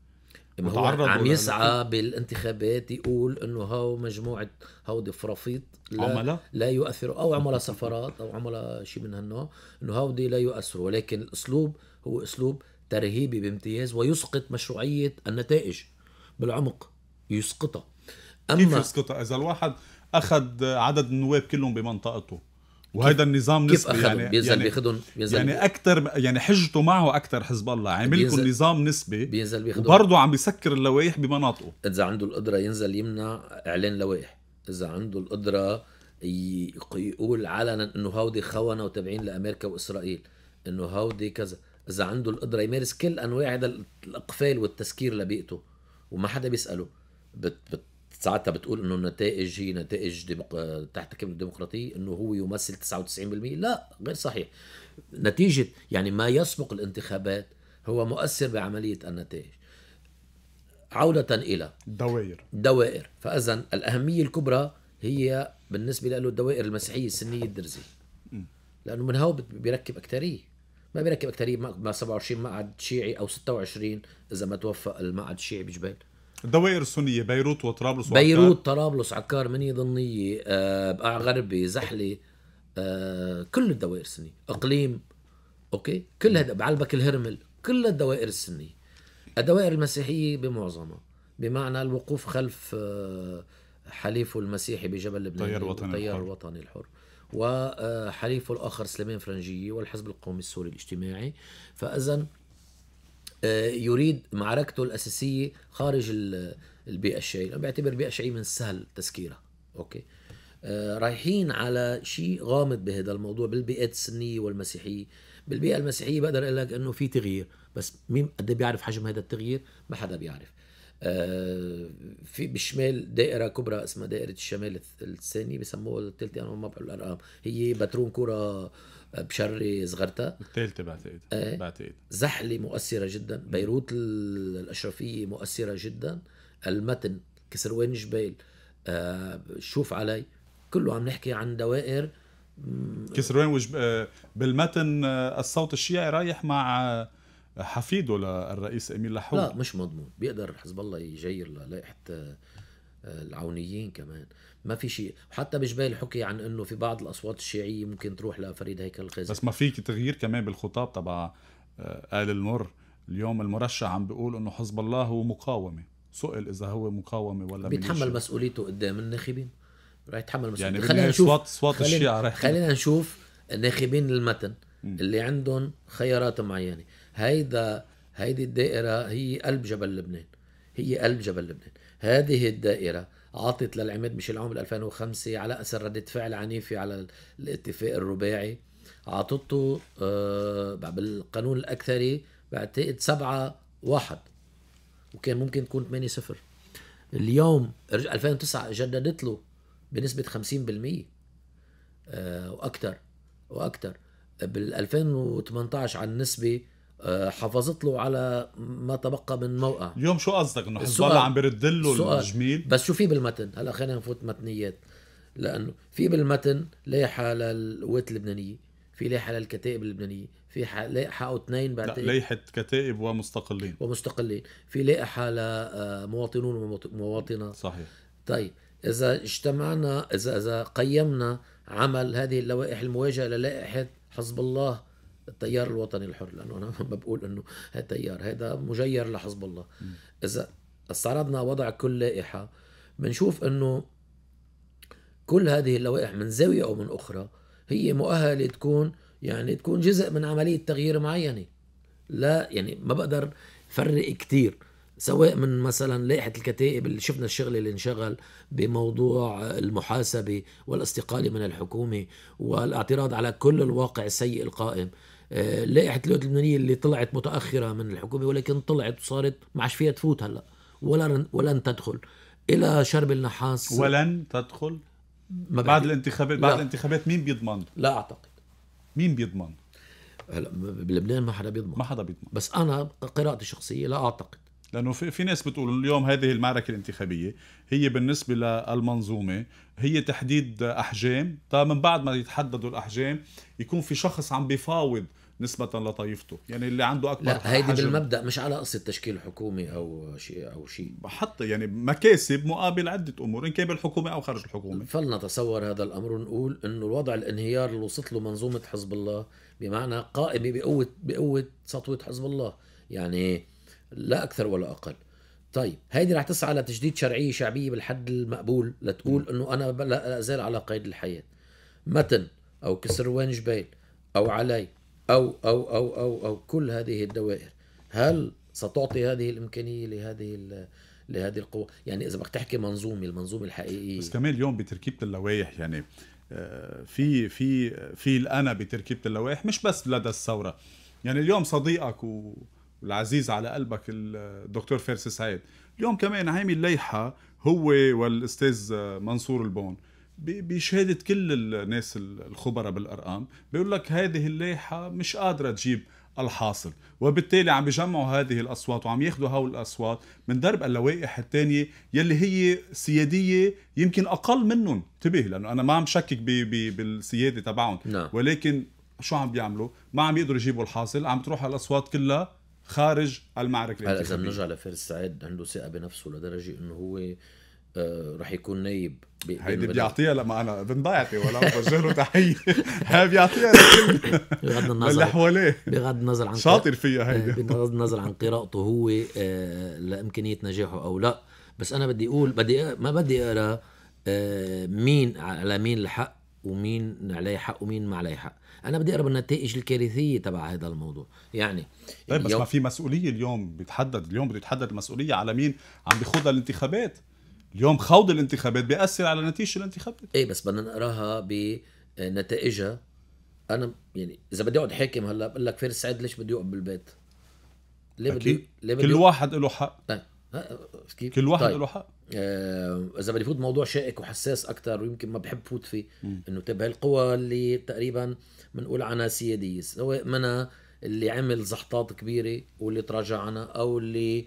متعرض عم يسعى بالانتخابات يقول انه هاو مجموعه هودي فرافيط لا عملاء لا يؤثروا او عملاء سفرات او عملاء شيء من هالنوع انه هودي لا يؤثروا ولكن الاسلوب هو اسلوب ترهيبي بامتياز ويسقط مشروعيه النتائج بالعمق يسقطها اما كيف يسقطها اذا الواحد اخذ عدد النواب كلهم بمنطقته وهذا النظام كيف نسبي أخذهم؟ يعني بينزل يعني بياخذهم بينزل يعني اكثر يعني حجته معه اكثر حزب الله عامل لكم نظام نسبي بينزل بياخذهم وبرضه عم بيسكر اللوائح بمناطقه اذا عنده القدره ينزل يمنع اعلان لوائح اذا عنده القدره يقول علنا انه هودي خونه وتابعين لامريكا واسرائيل انه هودي كذا اذا عنده القدره يمارس كل انواع هذا الاقفال والتسكير لبيئته وما حدا بيساله بت بت ساعتها بتقول انه النتائج هي نتائج ديمق... تحت كلمه الديمقراطيه انه هو يمثل 99% لا غير صحيح نتيجه يعني ما يسبق الانتخابات هو مؤثر بعمليه النتائج عودة إلى دوائر دوائر فإذا الأهمية الكبرى هي بالنسبة له الدوائر المسيحية السنية الدرزية لأنه من هو بيركب أكترية ما بيركب أكترية ما 27 معهد شيعي أو 26 إذا ما توفق المعهد الشيعي بجبال الدوائر السنيه بيروت وطرابلس وعكار. بيروت طرابلس عكار منيه ضمنيه آه، بقاع غربي زحله آه، كل الدوائر السنيه اقليم اوكي كل هذا بعلبك الهرمل كل الدوائر السنيه الدوائر المسيحيه بمعظمها بمعنى الوقوف خلف آه، حليفه المسيحي بجبل لبنان التيار الوطني التيار الوطني الحر. وحليفه الاخر سليمان فرنجيه والحزب القومي السوري الاجتماعي فاذا يريد معركته الاساسيه خارج البيئه الشيعيه انا بعتبر البيئه الشيعيه من السهل تسكيرها اوكي آه، رايحين على شيء غامض بهذا الموضوع بالبيئات السنيه والمسيحيه بالبيئه المسيحيه بقدر اقول لك انه في تغيير بس مين قد إيه بيعرف حجم هذا التغيير ما حدا بيعرف آه، في بالشمال دائرة كبرى اسمها دائرة الشمال الثانية بسموها الثالثة يعني أنا ما بقول الأرقام هي بترون كرة بشري صغرتها الثالثه بعتقد ايه بعتقد زحله مؤثره جدا بيروت الاشرفيه مؤثره جدا المتن كسروان جبيل آه شوف علي كله عم نحكي عن دوائر كسروان وجب... آه، بالمتن آه، الصوت الشيعي رايح مع آه، حفيده للرئيس امين لحوم لا مش مضمون بيقدر حزب الله يجير لائحه العونيين كمان ما في شيء حتى بجبال حكي عن انه في بعض الاصوات الشيعيه ممكن تروح لفريد هيكل الخزي بس ما فيك تغيير كمان بالخطاب تبع آه، ال المر اليوم المرشح عم بيقول انه حزب الله هو مقاومه سئل اذا هو مقاومه ولا بيتحمل مسؤوليته قدام الناخبين راح يتحمل مسؤوليته يعني خلينا نشوف صوت صوت خلينا نشوف الناخبين المتن م. اللي عندهم خيارات معينه هيدا هيدي الدائره هي قلب جبل لبنان هي قلب جبل لبنان هذه الدائرة عطت للعماد ميشيل العام 2005 على أثر ردة فعل عنيفة على الاتفاق الرباعي عطته آه، بالقانون الأكثري بعتقد سبعة واحد وكان ممكن تكون 8 صفر اليوم 2009 جددت له بنسبة 50% آه، وأكثر وأكثر بال 2018 على النسبة آه، حافظت له على ما تبقى من موقع اليوم شو قصدك انه حزب الله عم برد له الجميل بس شو في بالمتن هلا خلينا نفوت متنيات لانه في بالمتن لايحه للقوات اللبنانيه في لايحه للكتائب اللبنانيه في لائحه او اثنين بعتقد لائحه كتائب ومستقلين ومستقلين في لائحه لمواطنون آه، ومواطنات صحيح طيب اذا اجتمعنا اذا اذا قيمنا عمل هذه اللوائح المواجهه للائحه حزب الله التيار الوطني الحر لانه انا ما بقول انه هذا تيار هذا مجير لحزب الله اذا استعرضنا وضع كل لائحه بنشوف انه كل هذه اللوائح من زاويه او من اخرى هي مؤهله تكون يعني تكون جزء من عمليه تغيير معينه لا يعني ما بقدر فرق كتير سواء من مثلا لائحه الكتائب اللي شفنا الشغل اللي انشغل بموضوع المحاسبه والاستقاله من الحكومه والاعتراض على كل الواقع السيء القائم آه، لائحه اللغة اللبنانيه اللي طلعت متاخره من الحكومه ولكن طلعت وصارت ما عادش فيها تفوت هلا ولن ولن تدخل الى شرب النحاس ولن تدخل ما بعد الانتخابات بعد لا. الانتخابات مين بيضمن؟ لا اعتقد مين بيضمن؟ هلا بلبنان ما حدا بيضمن ما حدا بيضمن بس انا قراءتي الشخصيه لا اعتقد لانه في, في ناس بتقول اليوم هذه المعركه الانتخابيه هي بالنسبه للمنظومه هي تحديد احجام طيب من بعد ما يتحددوا الاحجام يكون في شخص عم بيفاوض نسبة لطائفته، يعني اللي عنده أكبر لا هيدي بالمبدأ مش على قصة تشكيل حكومي أو شيء أو شيء حتى يعني مكاسب مقابل عدة أمور إن كان بالحكومة أو خارج الحكومة فلنتصور هذا الأمر ونقول إنه الوضع الانهيار اللي وصلت له منظومة حزب الله بمعنى قائمة بقوة بقوة سطوة حزب الله، يعني لا اكثر ولا اقل طيب هيدي رح تسعى لتجديد شرعيه شعبيه بالحد المقبول لتقول انه انا لا ازال على قيد الحياه متن او وين جبيل او علي او او او او او كل هذه الدوائر هل ستعطي هذه الامكانيه لهذه لهذه القوى يعني اذا بدك تحكي منظومه المنظومه الحقيقيه بس كمان اليوم بتركيبه اللوائح يعني آه، في في في الانا بتركيبه اللوائح مش بس لدى الثوره يعني اليوم صديقك و العزيز على قلبك الدكتور فارس سعيد اليوم كمان عامل الليحة هو والاستاذ منصور البون بشهادة كل الناس الخبراء بالأرقام بيقول لك هذه اللائحة مش قادرة تجيب الحاصل وبالتالي عم بيجمعوا هذه الأصوات وعم ياخذوا هول الأصوات من درب اللوائح الثانية يلي هي سيادية يمكن أقل منهم انتبه لأنه أنا ما عم شكك بي بي بالسيادة تبعهم نعم. ولكن شو عم بيعملوا ما عم يقدروا يجيبوا الحاصل عم تروح الأصوات كلها خارج المعركه هلا اذا بنرجع لفارس سعيد عنده ثقه بنفسه لدرجه انه هو آه، رح يكون نايب هيدي بيعطيها لما انا ابن ضيعتي ولا بوجه له تحيه هي بيعطيها لكل بغض النظر اللي حواليه بغض النظر عن شاطر فيها هيدي إيه، بغض النظر عن قراءته هو آه، لامكانيه نجاحه او لا بس انا بدي اقول بدي ما بدي اقرا آه، مين على مين الحق ومين عليه حق ومين ما عليه حق انا بدي اقرب النتائج الكارثيه تبع هذا الموضوع يعني طيب بس ما في مسؤوليه اليوم بيتحدد اليوم بده يتحدد المسؤوليه على مين عم بيخوضها الانتخابات اليوم خوض الانتخابات بياثر على نتيجه الانتخابات ايه بس بدنا نقراها بنتائجها انا يعني اذا بدي اقعد حاكم هلا بقول لك فارس سعيد ليش بده يقعد بالبيت؟ ليه بده ليه بدي كل واحد له حق طيب كيف؟ كل واحد طيب. له حق آه، اذا بدي فوت موضوع شائك وحساس اكثر ويمكن ما بحب فوت فيه انه تبع طيب، هالقوى اللي تقريبا بنقول عنها سياديه سواء منها اللي عمل زحطات كبيره واللي تراجع عنها او اللي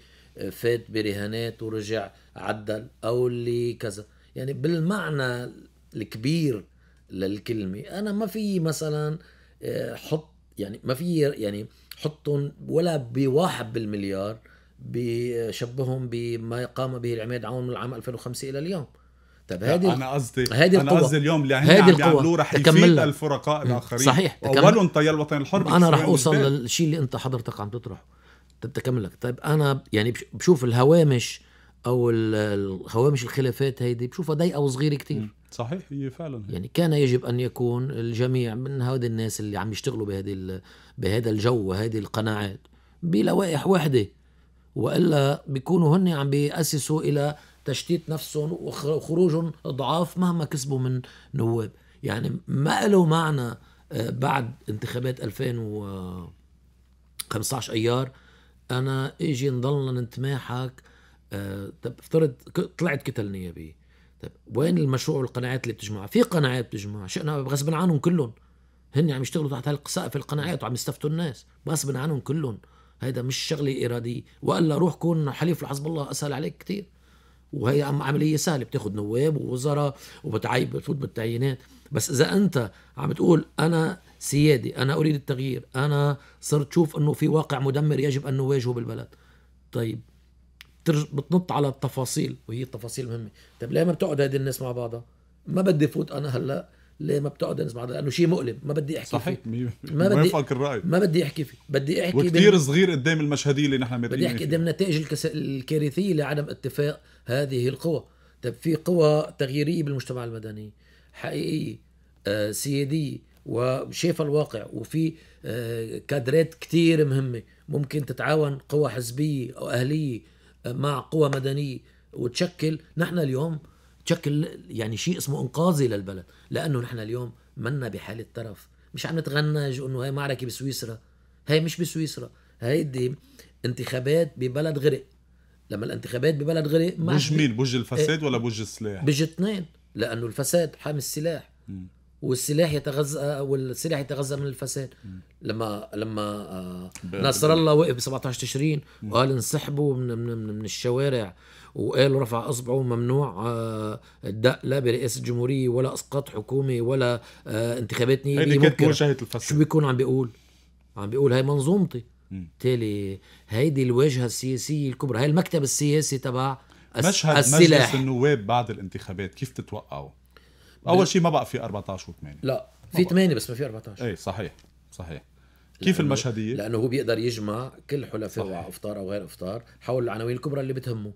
فات برهانات ورجع عدل او اللي كذا يعني بالمعنى الكبير للكلمه انا ما في مثلا آه، حط يعني ما في يعني حطهم ولا بواحد بالمليار بشبههم بما قام به العماد عون من العام 2005 الى اليوم طب هذه انا قصدي هادي انا قصدي اليوم اللي هن عم يعملوه رح يفيد الفرقاء الاخرين صحيح اولهم طيار الوطن الحر انا رح اوصل للشيء اللي انت حضرتك عم تطرحه طب تكمل لك طيب انا يعني بشوف الهوامش او الهوامش الخلافات هيدي بشوفها ضيقه وصغيره كثير صحيح هي فعلا هي. يعني كان يجب ان يكون الجميع من هؤلاء الناس اللي عم يشتغلوا بهذه بهذا الجو وهذه القناعات بلوائح واحده والا بيكونوا هن عم بيأسسوا الى تشتيت نفسهم وخروجهم ضعاف مهما كسبوا من نواب يعني ما له معنى آه، بعد انتخابات 2015 ايار انا اجي نضلنا نتماحك آه، طب افترض طلعت كتل نيابيه طب وين المشروع والقناعات اللي بتجمعها؟ في قناعات بتجمعها شئنا غصبا عنهم كلهم هن عم يشتغلوا تحت هالسقف القناعات وعم يستفتوا الناس غصبا عنهم كلهم هيدا مش شغله اراديه والا روح كون حليف لحزب الله اسهل عليك كثير وهي عمليه سهله بتاخذ نواب ووزراء وبتعيب بتفوت بالتعيينات بس اذا انت عم تقول انا سيادي انا اريد التغيير انا صرت شوف انه في واقع مدمر يجب ان نواجهه بالبلد طيب بتنط على التفاصيل وهي التفاصيل مهمه طيب ليه ما بتقعد هذه الناس مع بعضها ما بدي فوت انا هلا ليه ما بتقعد انس مع لانه شيء مؤلم ما بدي احكي صحيح فيه ما بدي الراي ما بدي احكي فيه بدي احكي وكثير بال... صغير قدام المشهديه اللي نحن بدي احكي قدام النتائج الكس... الكارثيه لعدم اتفاق هذه القوى طيب في قوى تغييريه بالمجتمع المدني حقيقيه آه سياديه وشايفة الواقع وفي آه كادرات كثير مهمة ممكن تتعاون قوى حزبية أو أهلية مع قوى مدنية وتشكل نحن اليوم تشكل يعني شيء اسمه انقاذي للبلد لانه نحن اليوم منا بحاله ترف مش عم نتغنج انه هاي معركه بسويسرا هاي مش بسويسرا هيدي انتخابات ببلد غرق لما الانتخابات ببلد غرق مش مين بوج الفساد إيه. ولا بوج السلاح بوج اثنين لانه الفساد حامل السلاح م. والسلاح يتغذى والسلاح يتغذى من الفساد لما لما آه، نصر الله وقف ب 17 تشرين وقال انسحبوا من, من, من الشوارع وقال رفع اصبعه ممنوع آه، الدق لا برئاسه جمهوريه ولا اسقاط حكومه ولا آه، انتخابات نيابيه هيدي كانت مواجهه الفساد شو بيكون عم بيقول؟ عم بيقول هاي منظومتي بالتالي هيدي الواجهه السياسيه الكبرى هاي المكتب السياسي تبع مشهد السلاح. مجلس النواب بعد الانتخابات كيف تتوقعوا؟ اول شيء ما بقى في 14 و8 لا في 8 بس ما في 14 اي صحيح صحيح كيف المشهديه؟ لانه هو بيقدر يجمع كل حلفاء افطار او غير افطار حول العناوين الكبرى اللي بتهمه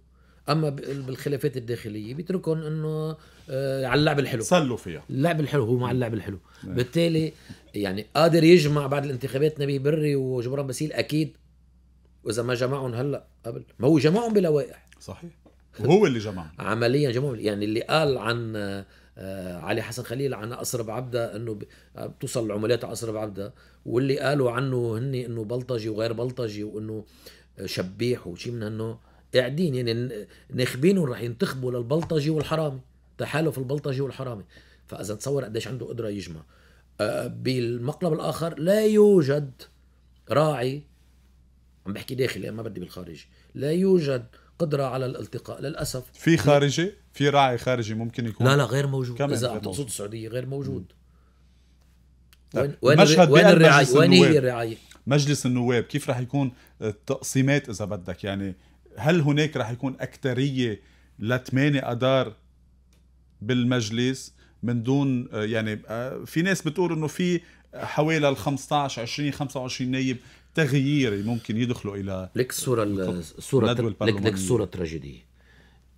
اما بالخلافات الداخليه بيتركهم انه آه على اللعب الحلو صلوا فيها اللعب الحلو هو مع نعم. اللعب الحلو نعم. بالتالي يعني قادر يجمع بعد الانتخابات نبي بري وجبران باسيل اكيد واذا ما جمعهم هلا قبل ما هو جمعهم بلوائح صحيح وهو اللي جمع عمليا جمعهم يعني اللي قال عن آه، آه، علي حسن خليل عن أسرب عبده أنه آه، بتوصل العملات على أسرب عبده واللي قالوا عنه هني أنه بلطجي وغير بلطجي وأنه شبيح وشي من هالنوع قاعدين يعني ناخبينهم رح ينتخبوا للبلطجي والحرامي تحالف البلطجي والحرامي فاذا تصور قديش عنده قدره يجمع آه، بالمقلب الاخر لا يوجد راعي عم بحكي داخلي ما بدي بالخارج لا يوجد قدرة على الالتقاء للأسف في خارجي في راعي خارجي ممكن يكون لا لا غير موجود إذا تقصد السعودية غير موجود طيب، وين وين وين الرعاية وين هي الرعاية مجلس النواب كيف رح يكون التقسيمات إذا بدك يعني هل هناك رح يكون أكترية لثمانية أدار بالمجلس من دون آه، يعني آه، في ناس بتقول انه في حوالي ال 15 20 25 نايب تغييري ممكن يدخلوا الى لك الصوره الصوره لك, لك الصوره التراجيديه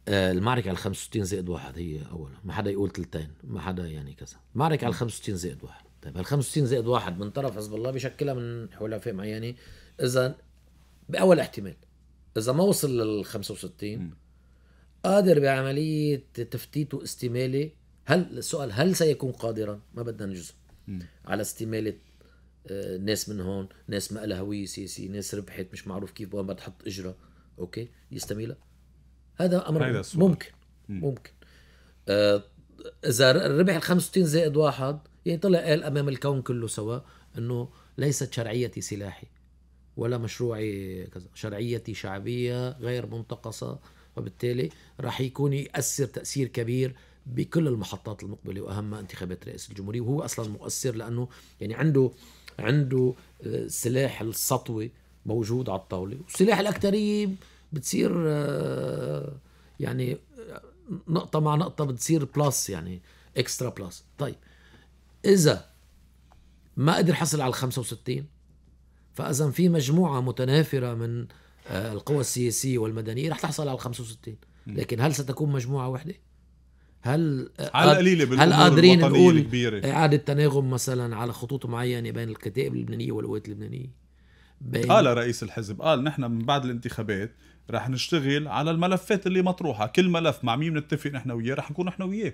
آه، المعركة على 65 زائد واحد هي أولا ما حدا يقول تلتين ما حدا يعني كذا المعركة على 65 زائد واحد طيب هال 65 زائد واحد من طرف حزب الله بشكلها من حلفاء معينة إذا بأول احتمال إذا ما وصل لل 65 قادر بعملية تفتيت واستمالة هل السؤال هل سيكون قادرا ما بدنا نجزم على استمالة آه، ناس من هون ناس ما لها هويه سياسيه ناس ربحت مش معروف كيف وين بدها تحط اجرها اوكي يستميلها هذا امر ممكن ممكن آه اذا ربح ال 65 زائد واحد يعني طلع قال امام الكون كله سوا انه ليست شرعيتي سلاحي ولا مشروعي كذا شرعيتي شعبيه غير منتقصه وبالتالي راح يكون ياثر تاثير كبير بكل المحطات المقبله واهمها انتخابات رئيس الجمهوريه وهو اصلا مؤثر لانه يعني عنده عنده آه، سلاح السطوه موجود على الطاوله وسلاح الاكثريه بتصير آه، يعني آه، نقطة مع نقطة بتصير بلس يعني اكسترا بلس طيب إذا ما قدر حصل على ال 65 فإذا في مجموعة متنافرة من القوى السياسية والمدنية رح تحصل على ال 65 لكن هل ستكون مجموعة واحدة؟ هل على القليله هل قادرين نقول اعاده تناغم مثلا على خطوط معينه بين الكتائب اللبنانيه والقوات اللبنانيه؟ بين قال رئيس الحزب قال نحن من بعد الانتخابات رح نشتغل على الملفات اللي مطروحه، كل ملف مع مين بنتفق نحن وياه رح نكون نحن وياه.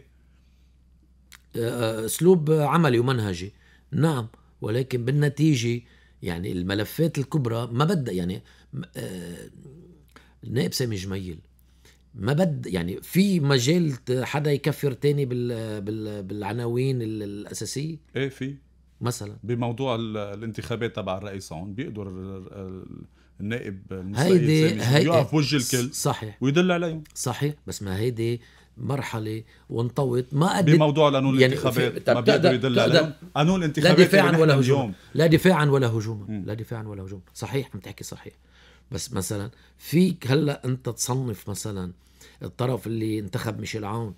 آه، آه، اسلوب عملي ومنهجي، نعم ولكن بالنتيجه يعني الملفات الكبرى ما بدها يعني النائب آه، سامي جميل ما بد يعني في مجال حدا يكفر تاني بال بال بالعناوين الاساسيه ايه في مثلا بموضوع الانتخابات تبع الرئيس هون بيقدر النائب هيدي هيدي يقف وجه الكل صحيح ويدل عليهم صحيح بس ما هيدي مرحله وانطوت ما قد بموضوع قانون يعني الانتخابات ما بيقدر يدل عليهم قانون الانتخابات لا دفاعا ولا هجوما لا دفاعا ولا هجوما لا دفاعا ولا هجوما صحيح عم تحكي صحيح بس مثلا فيك هلا انت تصنف مثلا الطرف اللي انتخب ميشيل عون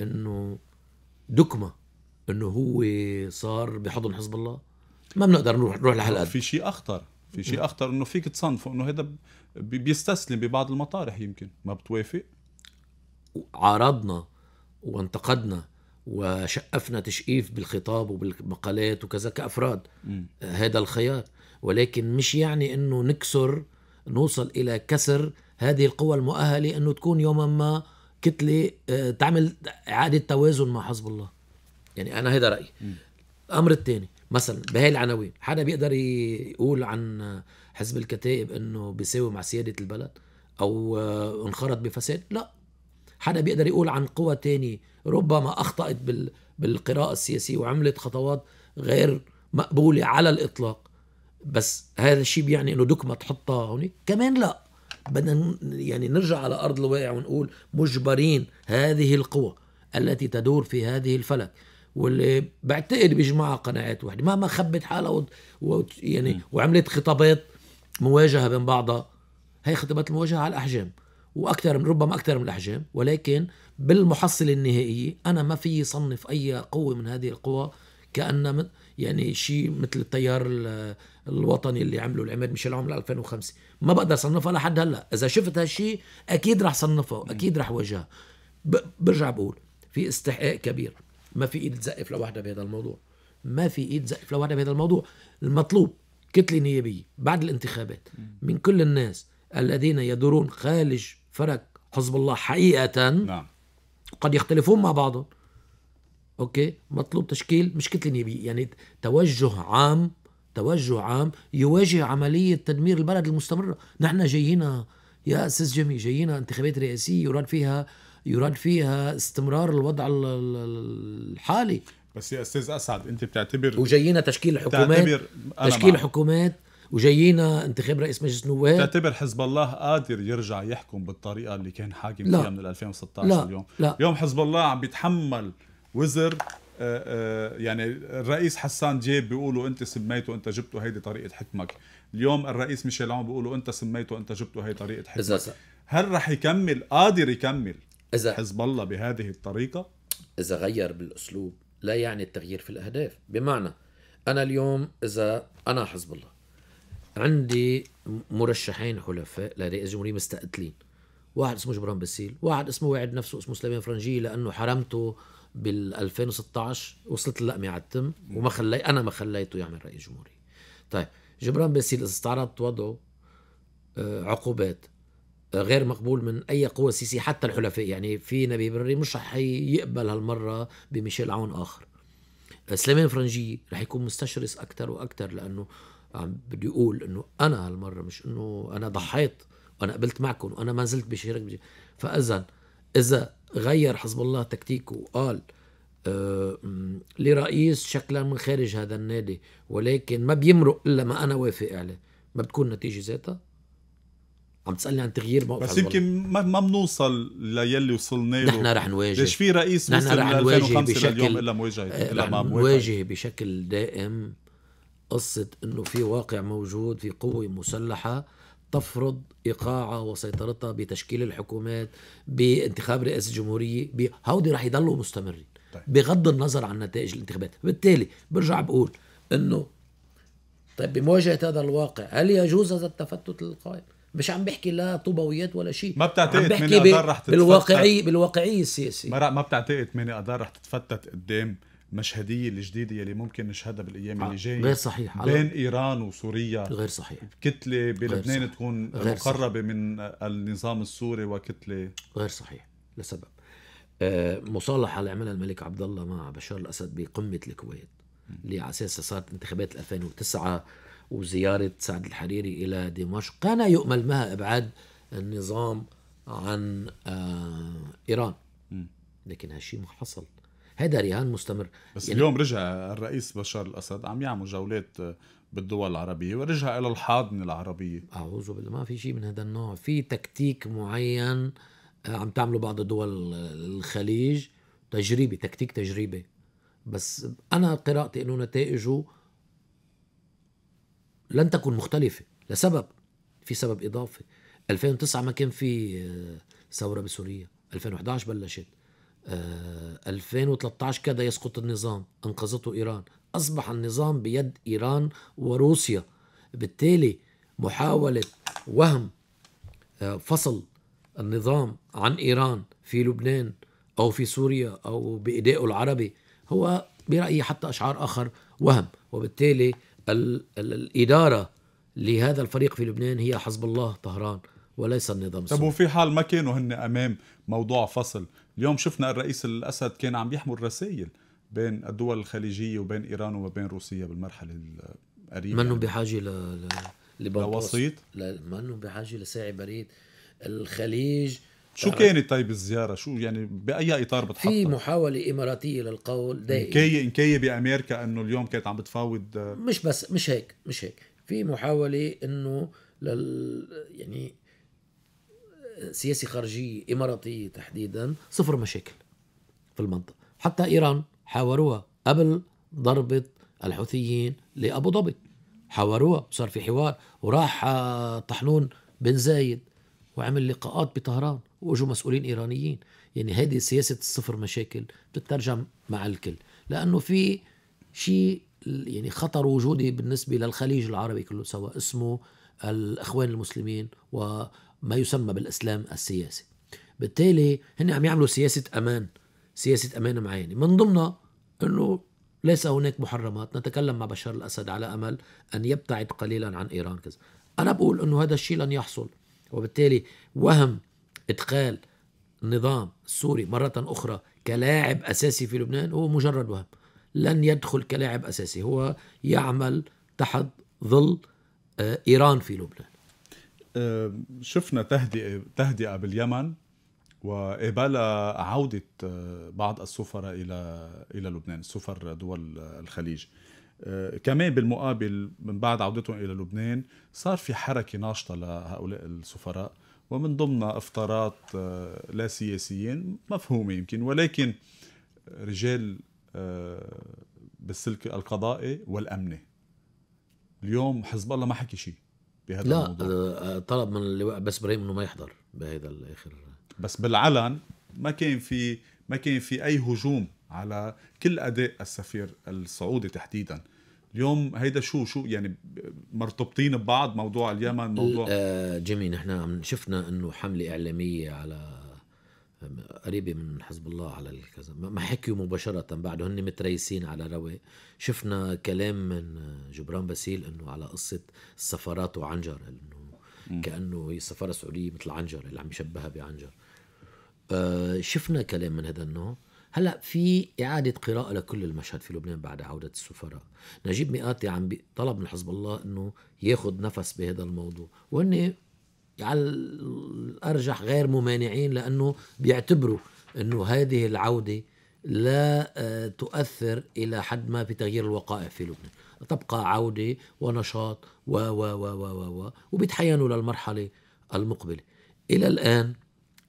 انه دكمه انه هو صار بحضن حزب الله ما بنقدر نروح نروح لهالقد في شيء اخطر في شيء اخطر انه فيك تصنفه انه هذا بيستسلم ببعض المطارح يمكن ما بتوافق عارضنا وانتقدنا وشقفنا تشقيف بالخطاب وبالمقالات وكذا كافراد هذا الخيار ولكن مش يعني انه نكسر نوصل إلى كسر هذه القوى المؤهلة أنه تكون يوما ما كتلة آه، تعمل إعادة توازن مع حزب الله يعني أنا هذا رأيي الأمر الثاني مثلا بهي العناوين حدا بيقدر يقول عن حزب الكتائب أنه بيساوي مع سيادة البلد أو آه، انخرط بفساد لا حدا بيقدر يقول عن قوى تانية ربما أخطأت بالقراءة السياسية وعملت خطوات غير مقبولة على الإطلاق بس هذا الشيء بيعني انه دكمه تحطها هونيك كمان لا بدنا يعني نرجع على ارض الواقع ونقول مجبرين هذه القوى التي تدور في هذه الفلك واللي بعتقد بيجمعها قناعات وحده مهما خبت حالها و... و... يعني وعملت خطابات مواجهه بين بعضها هي خطابات المواجهه على الاحجام واكثر من ربما اكثر من الاحجام ولكن بالمحصله النهائيه انا ما في صنف اي قوه من هذه القوى كأنه يعني شيء مثل التيار الوطني اللي عمله العماد ميشيل عمر 2005 ما بقدر صنفها لحد هلا اذا شفت هالشيء اكيد رح صنفها اكيد رح واجهه برجع بقول في استحقاق كبير ما في ايد تزقف لوحدها بهذا الموضوع ما في ايد تزقف لوحدها بهذا الموضوع المطلوب كتله نيابيه بعد الانتخابات من كل الناس الذين يدورون خارج فرق حزب الله حقيقه نعم قد يختلفون مع بعضهم اوكي مطلوب تشكيل مش كتله نيابيه يعني توجه عام توجه عام يواجه عمليه تدمير البلد المستمره نحن جايينا يا استاذ جميل جايينا انتخابات رئاسيه يراد فيها يراد فيها استمرار الوضع الحالي بس يا استاذ اسعد انت بتعتبر وجايينا تشكيل حكومات تشكيل حكومات وجايينا انتخاب رئيس مجلس النواب تعتبر حزب الله قادر يرجع يحكم بالطريقه اللي كان حاكم فيها من 2016 لا. اليوم لا. اليوم حزب الله عم بيتحمل وزر آه، آه، يعني الرئيس حسان جيب بيقولوا انت سميته انت جبته هيدي طريقه حكمك اليوم الرئيس ميشيل عون بيقولوا انت سميته انت جبته هي طريقه حكمك إذا هل رح يكمل قادر يكمل إذا حزب الله بهذه الطريقه اذا غير بالاسلوب لا يعني التغيير في الاهداف بمعنى انا اليوم اذا انا حزب الله عندي مرشحين حلفاء لرئيس الجمهوريه مستقتلين واحد اسمه جبران باسيل واحد اسمه واعد نفسه اسمه سليمان فرنجي لانه حرمته بال 2016 وصلت اللقمه على التم وما خلي انا ما خليته يعمل رئيس جمهوريه طيب جبران باسيل اذا استعرضت وضعه آه، عقوبات آه، غير مقبول من اي قوه سياسيه حتى الحلفاء يعني في نبي بري مش رح يقبل هالمره بميشيل عون اخر آه، سليمان فرنجي رح يكون مستشرس اكثر واكثر لانه عم بدي يقول انه انا هالمره مش انه انا ضحيت وانا قبلت معكم وانا ما زلت بشارك فاذا اذا غير حزب الله تكتيكه وقال آه، لرئيس شكلا من خارج هذا النادي ولكن ما بيمرق الا ما انا وافق عليه ما بتكون نتيجه ذاتها عم تسالني عن تغيير موقف بس يمكن ما ما بنوصل للي وصلنا له نحن رح نواجه ليش في رئيس نحن رح نواجه بشكل لليوم الا مواجهه آه، رح نواجه بشكل دائم قصه انه في واقع موجود في قوه مسلحه تفرض ايقاعها وسيطرتها بتشكيل الحكومات بانتخاب رئاسه الجمهوريه هودي رح يضلوا مستمرين طيب. بغض النظر عن نتائج الانتخابات بالتالي برجع بقول انه طيب بمواجهه هذا الواقع هل يجوز هذا التفتت للقائد مش عم بحكي لا طوبويات ولا شيء ما بتعتقد بحكي من رح تتفتت بالواقعيه بالواقعيه السياسيه ما بتعتقد من اقدار رح تتفتت قدام المشهديه الجديده يلي ممكن نشهدها بالايام اللي آه، جايه غير صحيح بين ايران وسوريا غير صحيح كتله بلبنان تكون غير مقربه صحيح. من النظام السوري وكتله غير صحيح لسبب آه، مصالحه اللي عملها الملك عبد الله مع بشار الاسد بقمه الكويت اللي على اساسها صارت انتخابات 2009 وزياره سعد الحريري الى دمشق كان يؤمل معها ابعاد النظام عن آه، ايران لكن هالشيء ما حصل هذا رهان مستمر بس يعني اليوم رجع الرئيس بشار الاسد عم يعمل جولات بالدول العربيه ورجع الى الحاضنه العربيه اعوذ بالله ما في شيء من هذا النوع في تكتيك معين آه، عم تعمله بعض دول الخليج تجريبي تكتيك تجريبي بس انا قراءتي انه نتائجه لن تكون مختلفه لسبب في سبب اضافي 2009 ما كان في آه، ثوره بسوريا 2011 بلشت 2013 آه، كاد يسقط النظام أنقذته إيران أصبح النظام بيد إيران وروسيا بالتالي محاولة وهم آه، فصل النظام عن إيران في لبنان أو في سوريا أو بإيدائه العربي هو برأيي حتى أشعار آخر وهم وبالتالي الإدارة لهذا الفريق في لبنان هي حزب الله طهران وليس النظام السوري طب وفي حال ما كانوا هن امام موضوع فصل اليوم شفنا الرئيس الاسد كان عم يحمل رسائل بين الدول الخليجيه وبين ايران وبين روسيا بالمرحله القريبه منهم بحاجه ل لوسيط منهم بحاجه لساعي بريد الخليج شو أه، كانت طيب الزيارة؟ شو يعني بأي إطار بتحطها؟ في محاولة إماراتية للقول دائما انكاية انكاية بأمريكا إنه اليوم كانت عم بتفاوض آه، مش بس مش هيك مش هيك، في محاولة إنه لل يعني سياسي خارجية إماراتية تحديدا صفر مشاكل في المنطقة حتى إيران حاوروها قبل ضربة الحوثيين لأبو ظبي حاوروها وصار في حوار وراح آه، طحنون بن زايد وعمل لقاءات بطهران واجوا مسؤولين ايرانيين يعني هذه سياسه الصفر مشاكل بتترجم مع الكل لانه في شيء يعني خطر وجودي بالنسبه للخليج العربي كله سواء اسمه الاخوان المسلمين و ما يسمى بالاسلام السياسي بالتالي هن عم يعملوا سياسه امان سياسه امان معينه من ضمنها انه ليس هناك محرمات نتكلم مع بشار الاسد على امل ان يبتعد قليلا عن ايران كذا انا بقول انه هذا الشيء لن يحصل وبالتالي وهم ادخال النظام السوري مره اخرى كلاعب اساسي في لبنان هو مجرد وهم لن يدخل كلاعب اساسي هو يعمل تحت ظل آه، ايران في لبنان آه، شفنا تهدئه تهدئه باليمن وإبالة عودة آه، بعض السفراء إلى إلى لبنان سفر دول الخليج آه، كمان بالمقابل من بعد عودتهم إلى لبنان صار في حركة ناشطة لهؤلاء السفراء ومن ضمنها إفطارات لا سياسيين مفهومة يمكن ولكن رجال بالسلك القضائي والأمني اليوم حزب الله ما حكي شيء بهذا لا الموضوع؟ آه، آه، طلب من اللواء بس ابراهيم انه ما يحضر بهذا الاخر بس بالعلن ما كان في ما كان في اي هجوم على كل اداء السفير السعودي تحديدا اليوم هيدا شو شو يعني مرتبطين ببعض موضوع اليمن موضوع آه جيمي نحن شفنا انه حمله اعلاميه على قريبة من حزب الله على الكذا ما حكيوا مباشرة بعده هن متريسين على روي شفنا كلام من جبران باسيل انه على قصه السفارات وعنجر انه كانه هي السفاره السعوديه مثل عنجر اللي عم يشبهها بعنجر آه شفنا كلام من هذا النوع هلا في اعاده قراءه لكل المشهد في لبنان بعد عوده السفراء نجيب مئاتي عم طلب من حزب الله انه ياخذ نفس بهذا الموضوع وهن على الارجح غير ممانعين لانه بيعتبروا انه هذه العوده لا آه، تؤثر الى حد ما في تغيير الوقائع في لبنان تبقى عودة ونشاط و و و و و و وبيتحينوا للمرحلة المقبلة إلى الآن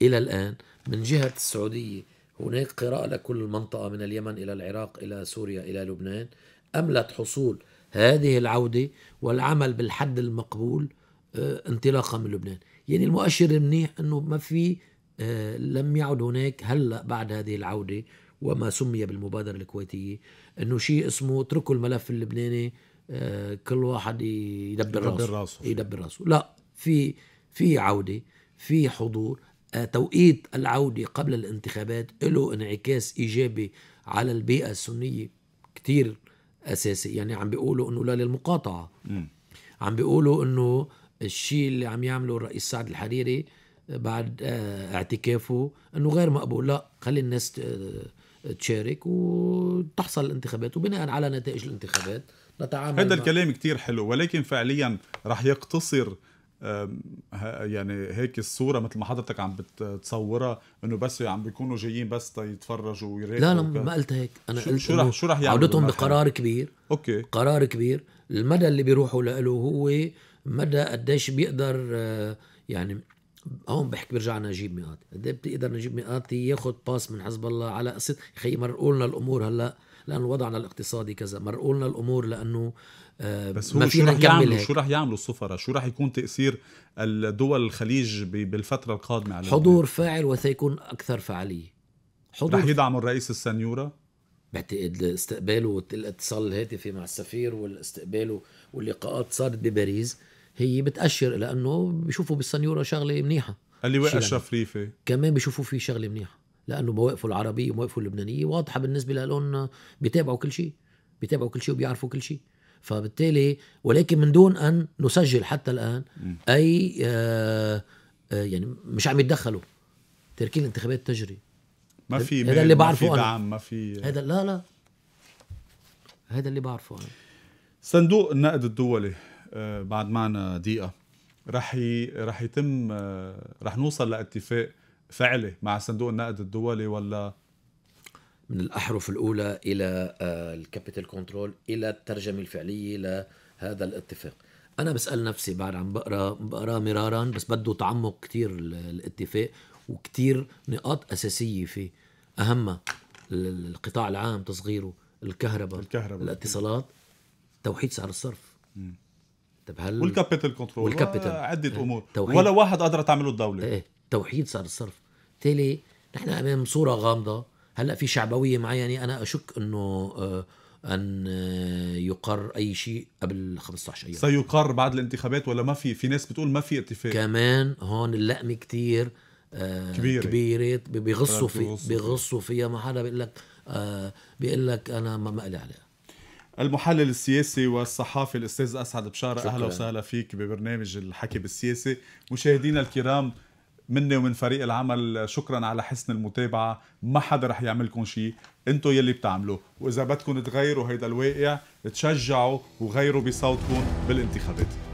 إلى الآن من جهة السعودية هناك قراءة لكل منطقة من اليمن إلى العراق إلى سوريا إلى لبنان أملت حصول هذه العودة والعمل بالحد المقبول آه، انطلاقا من لبنان يعني المؤشر المنيح أنه ما في آه، لم يعد هناك هلأ بعد هذه العودة وما سمي بالمبادرة الكويتية انه شيء اسمه اتركوا الملف اللبناني آه، كل واحد يدبر, يدبر راسه, راسه يدبر راسه لا في في عوده في حضور آه، توقيت العوده قبل الانتخابات له انعكاس ايجابي على البيئه السنيه كثير اساسي يعني عم بيقولوا انه لا للمقاطعه م. عم بيقولوا انه الشيء اللي عم يعمله الرئيس سعد الحريري بعد آه، اعتكافه انه غير مقبول لا خلي الناس تشارك وتحصل الانتخابات وبناء على نتائج الانتخابات نتعامل هذا الكلام كتير حلو ولكن فعليا رح يقتصر يعني هيك الصوره مثل ما حضرتك عم بتصورها انه بس عم بيكونوا جايين بس يتفرجوا ويراقبوا لا لا ما قلت هيك انا شو, قلت شو رح شو رح يعملوا عودتهم بقرار كبير اوكي قرار كبير المدى اللي بيروحوا له هو مدى قديش بيقدر آه، يعني هون بحكي برجع نجيب مئات قد ايه بتقدر نجيب ميقاتي ياخذ باس من حزب الله على قصه خي لنا الامور هلا لانه وضعنا الاقتصادي كذا مرقوا لنا الامور لانه آه، بس هو ما فينا شو رح يعملوا شو رح يعملوا السفراء شو رح يكون تاثير الدول الخليج بالفتره القادمه على حضور فاعل وسيكون اكثر فعاليه حضور رح يدعموا الرئيس السنيوره بعتقد استقباله والاتصال الهاتفي مع السفير والاستقبال واللقاءات صارت بباريس هي بتأشر إلى أنه بيشوفوا بالسنيورة شغلة منيحة اللواء أشرف يعني؟ ريفي كمان بيشوفوا فيه شغلة منيحة لأنه مواقفه العربية ومواقفه اللبنانية واضحة بالنسبة لهم بيتابعوا كل شيء بيتابعوا كل شيء وبيعرفوا كل شيء فبالتالي ولكن من دون أن نسجل حتى الآن أي آآ آه، آآ آه، يعني مش عم يتدخلوا تركي الانتخابات تجري ما في هذا اللي بعرفه ما في دعم ما في هذا لا لا هذا اللي بعرفه أنا. صندوق النقد الدولي آه، بعد معنا دقيقه رح ي... رح يتم آه، رح نوصل لاتفاق فعلي مع صندوق النقد الدولي ولا من الاحرف الاولى الى آه، الكابيتال كنترول الى الترجمه الفعليه لهذا الاتفاق انا بسال نفسي بعد عم بقرا بقرا مرارا بس بده تعمق كثير الاتفاق وكثير نقاط اساسيه فيه اهمها القطاع العام تصغيره الكهرباء الكهرباء الاتصالات توحيد سعر الصرف مم. طب هل والكابيتال كنترول والكابيتال عده امور توحيد. ولا واحد قادره تعمله الدوله ايه توحيد صار الصرف بالتالي نحن امام صوره غامضه هلا في شعبويه معينه انا اشك انه آه ان آه، يقر اي شيء قبل 15 ايام سيقر بعد الانتخابات ولا ما في في ناس بتقول ما في اتفاق كمان هون اللقمه كتير آه كبيره كبيره بيغصوا في بيغصوا فيها ما حدا بيقول لك آه بيقول لك انا ما ما لي علاقه المحلل السياسي والصحافي الاستاذ اسعد بشاره شكرا. اهلا وسهلا فيك ببرنامج الحكي بالسياسه مشاهدينا الكرام مني ومن فريق العمل شكرا على حسن المتابعه ما حدا رح يعمل لكم شيء انتم يلي بتعملوا واذا بدكم تغيروا هيدا الواقع تشجعوا وغيروا بصوتكم بالانتخابات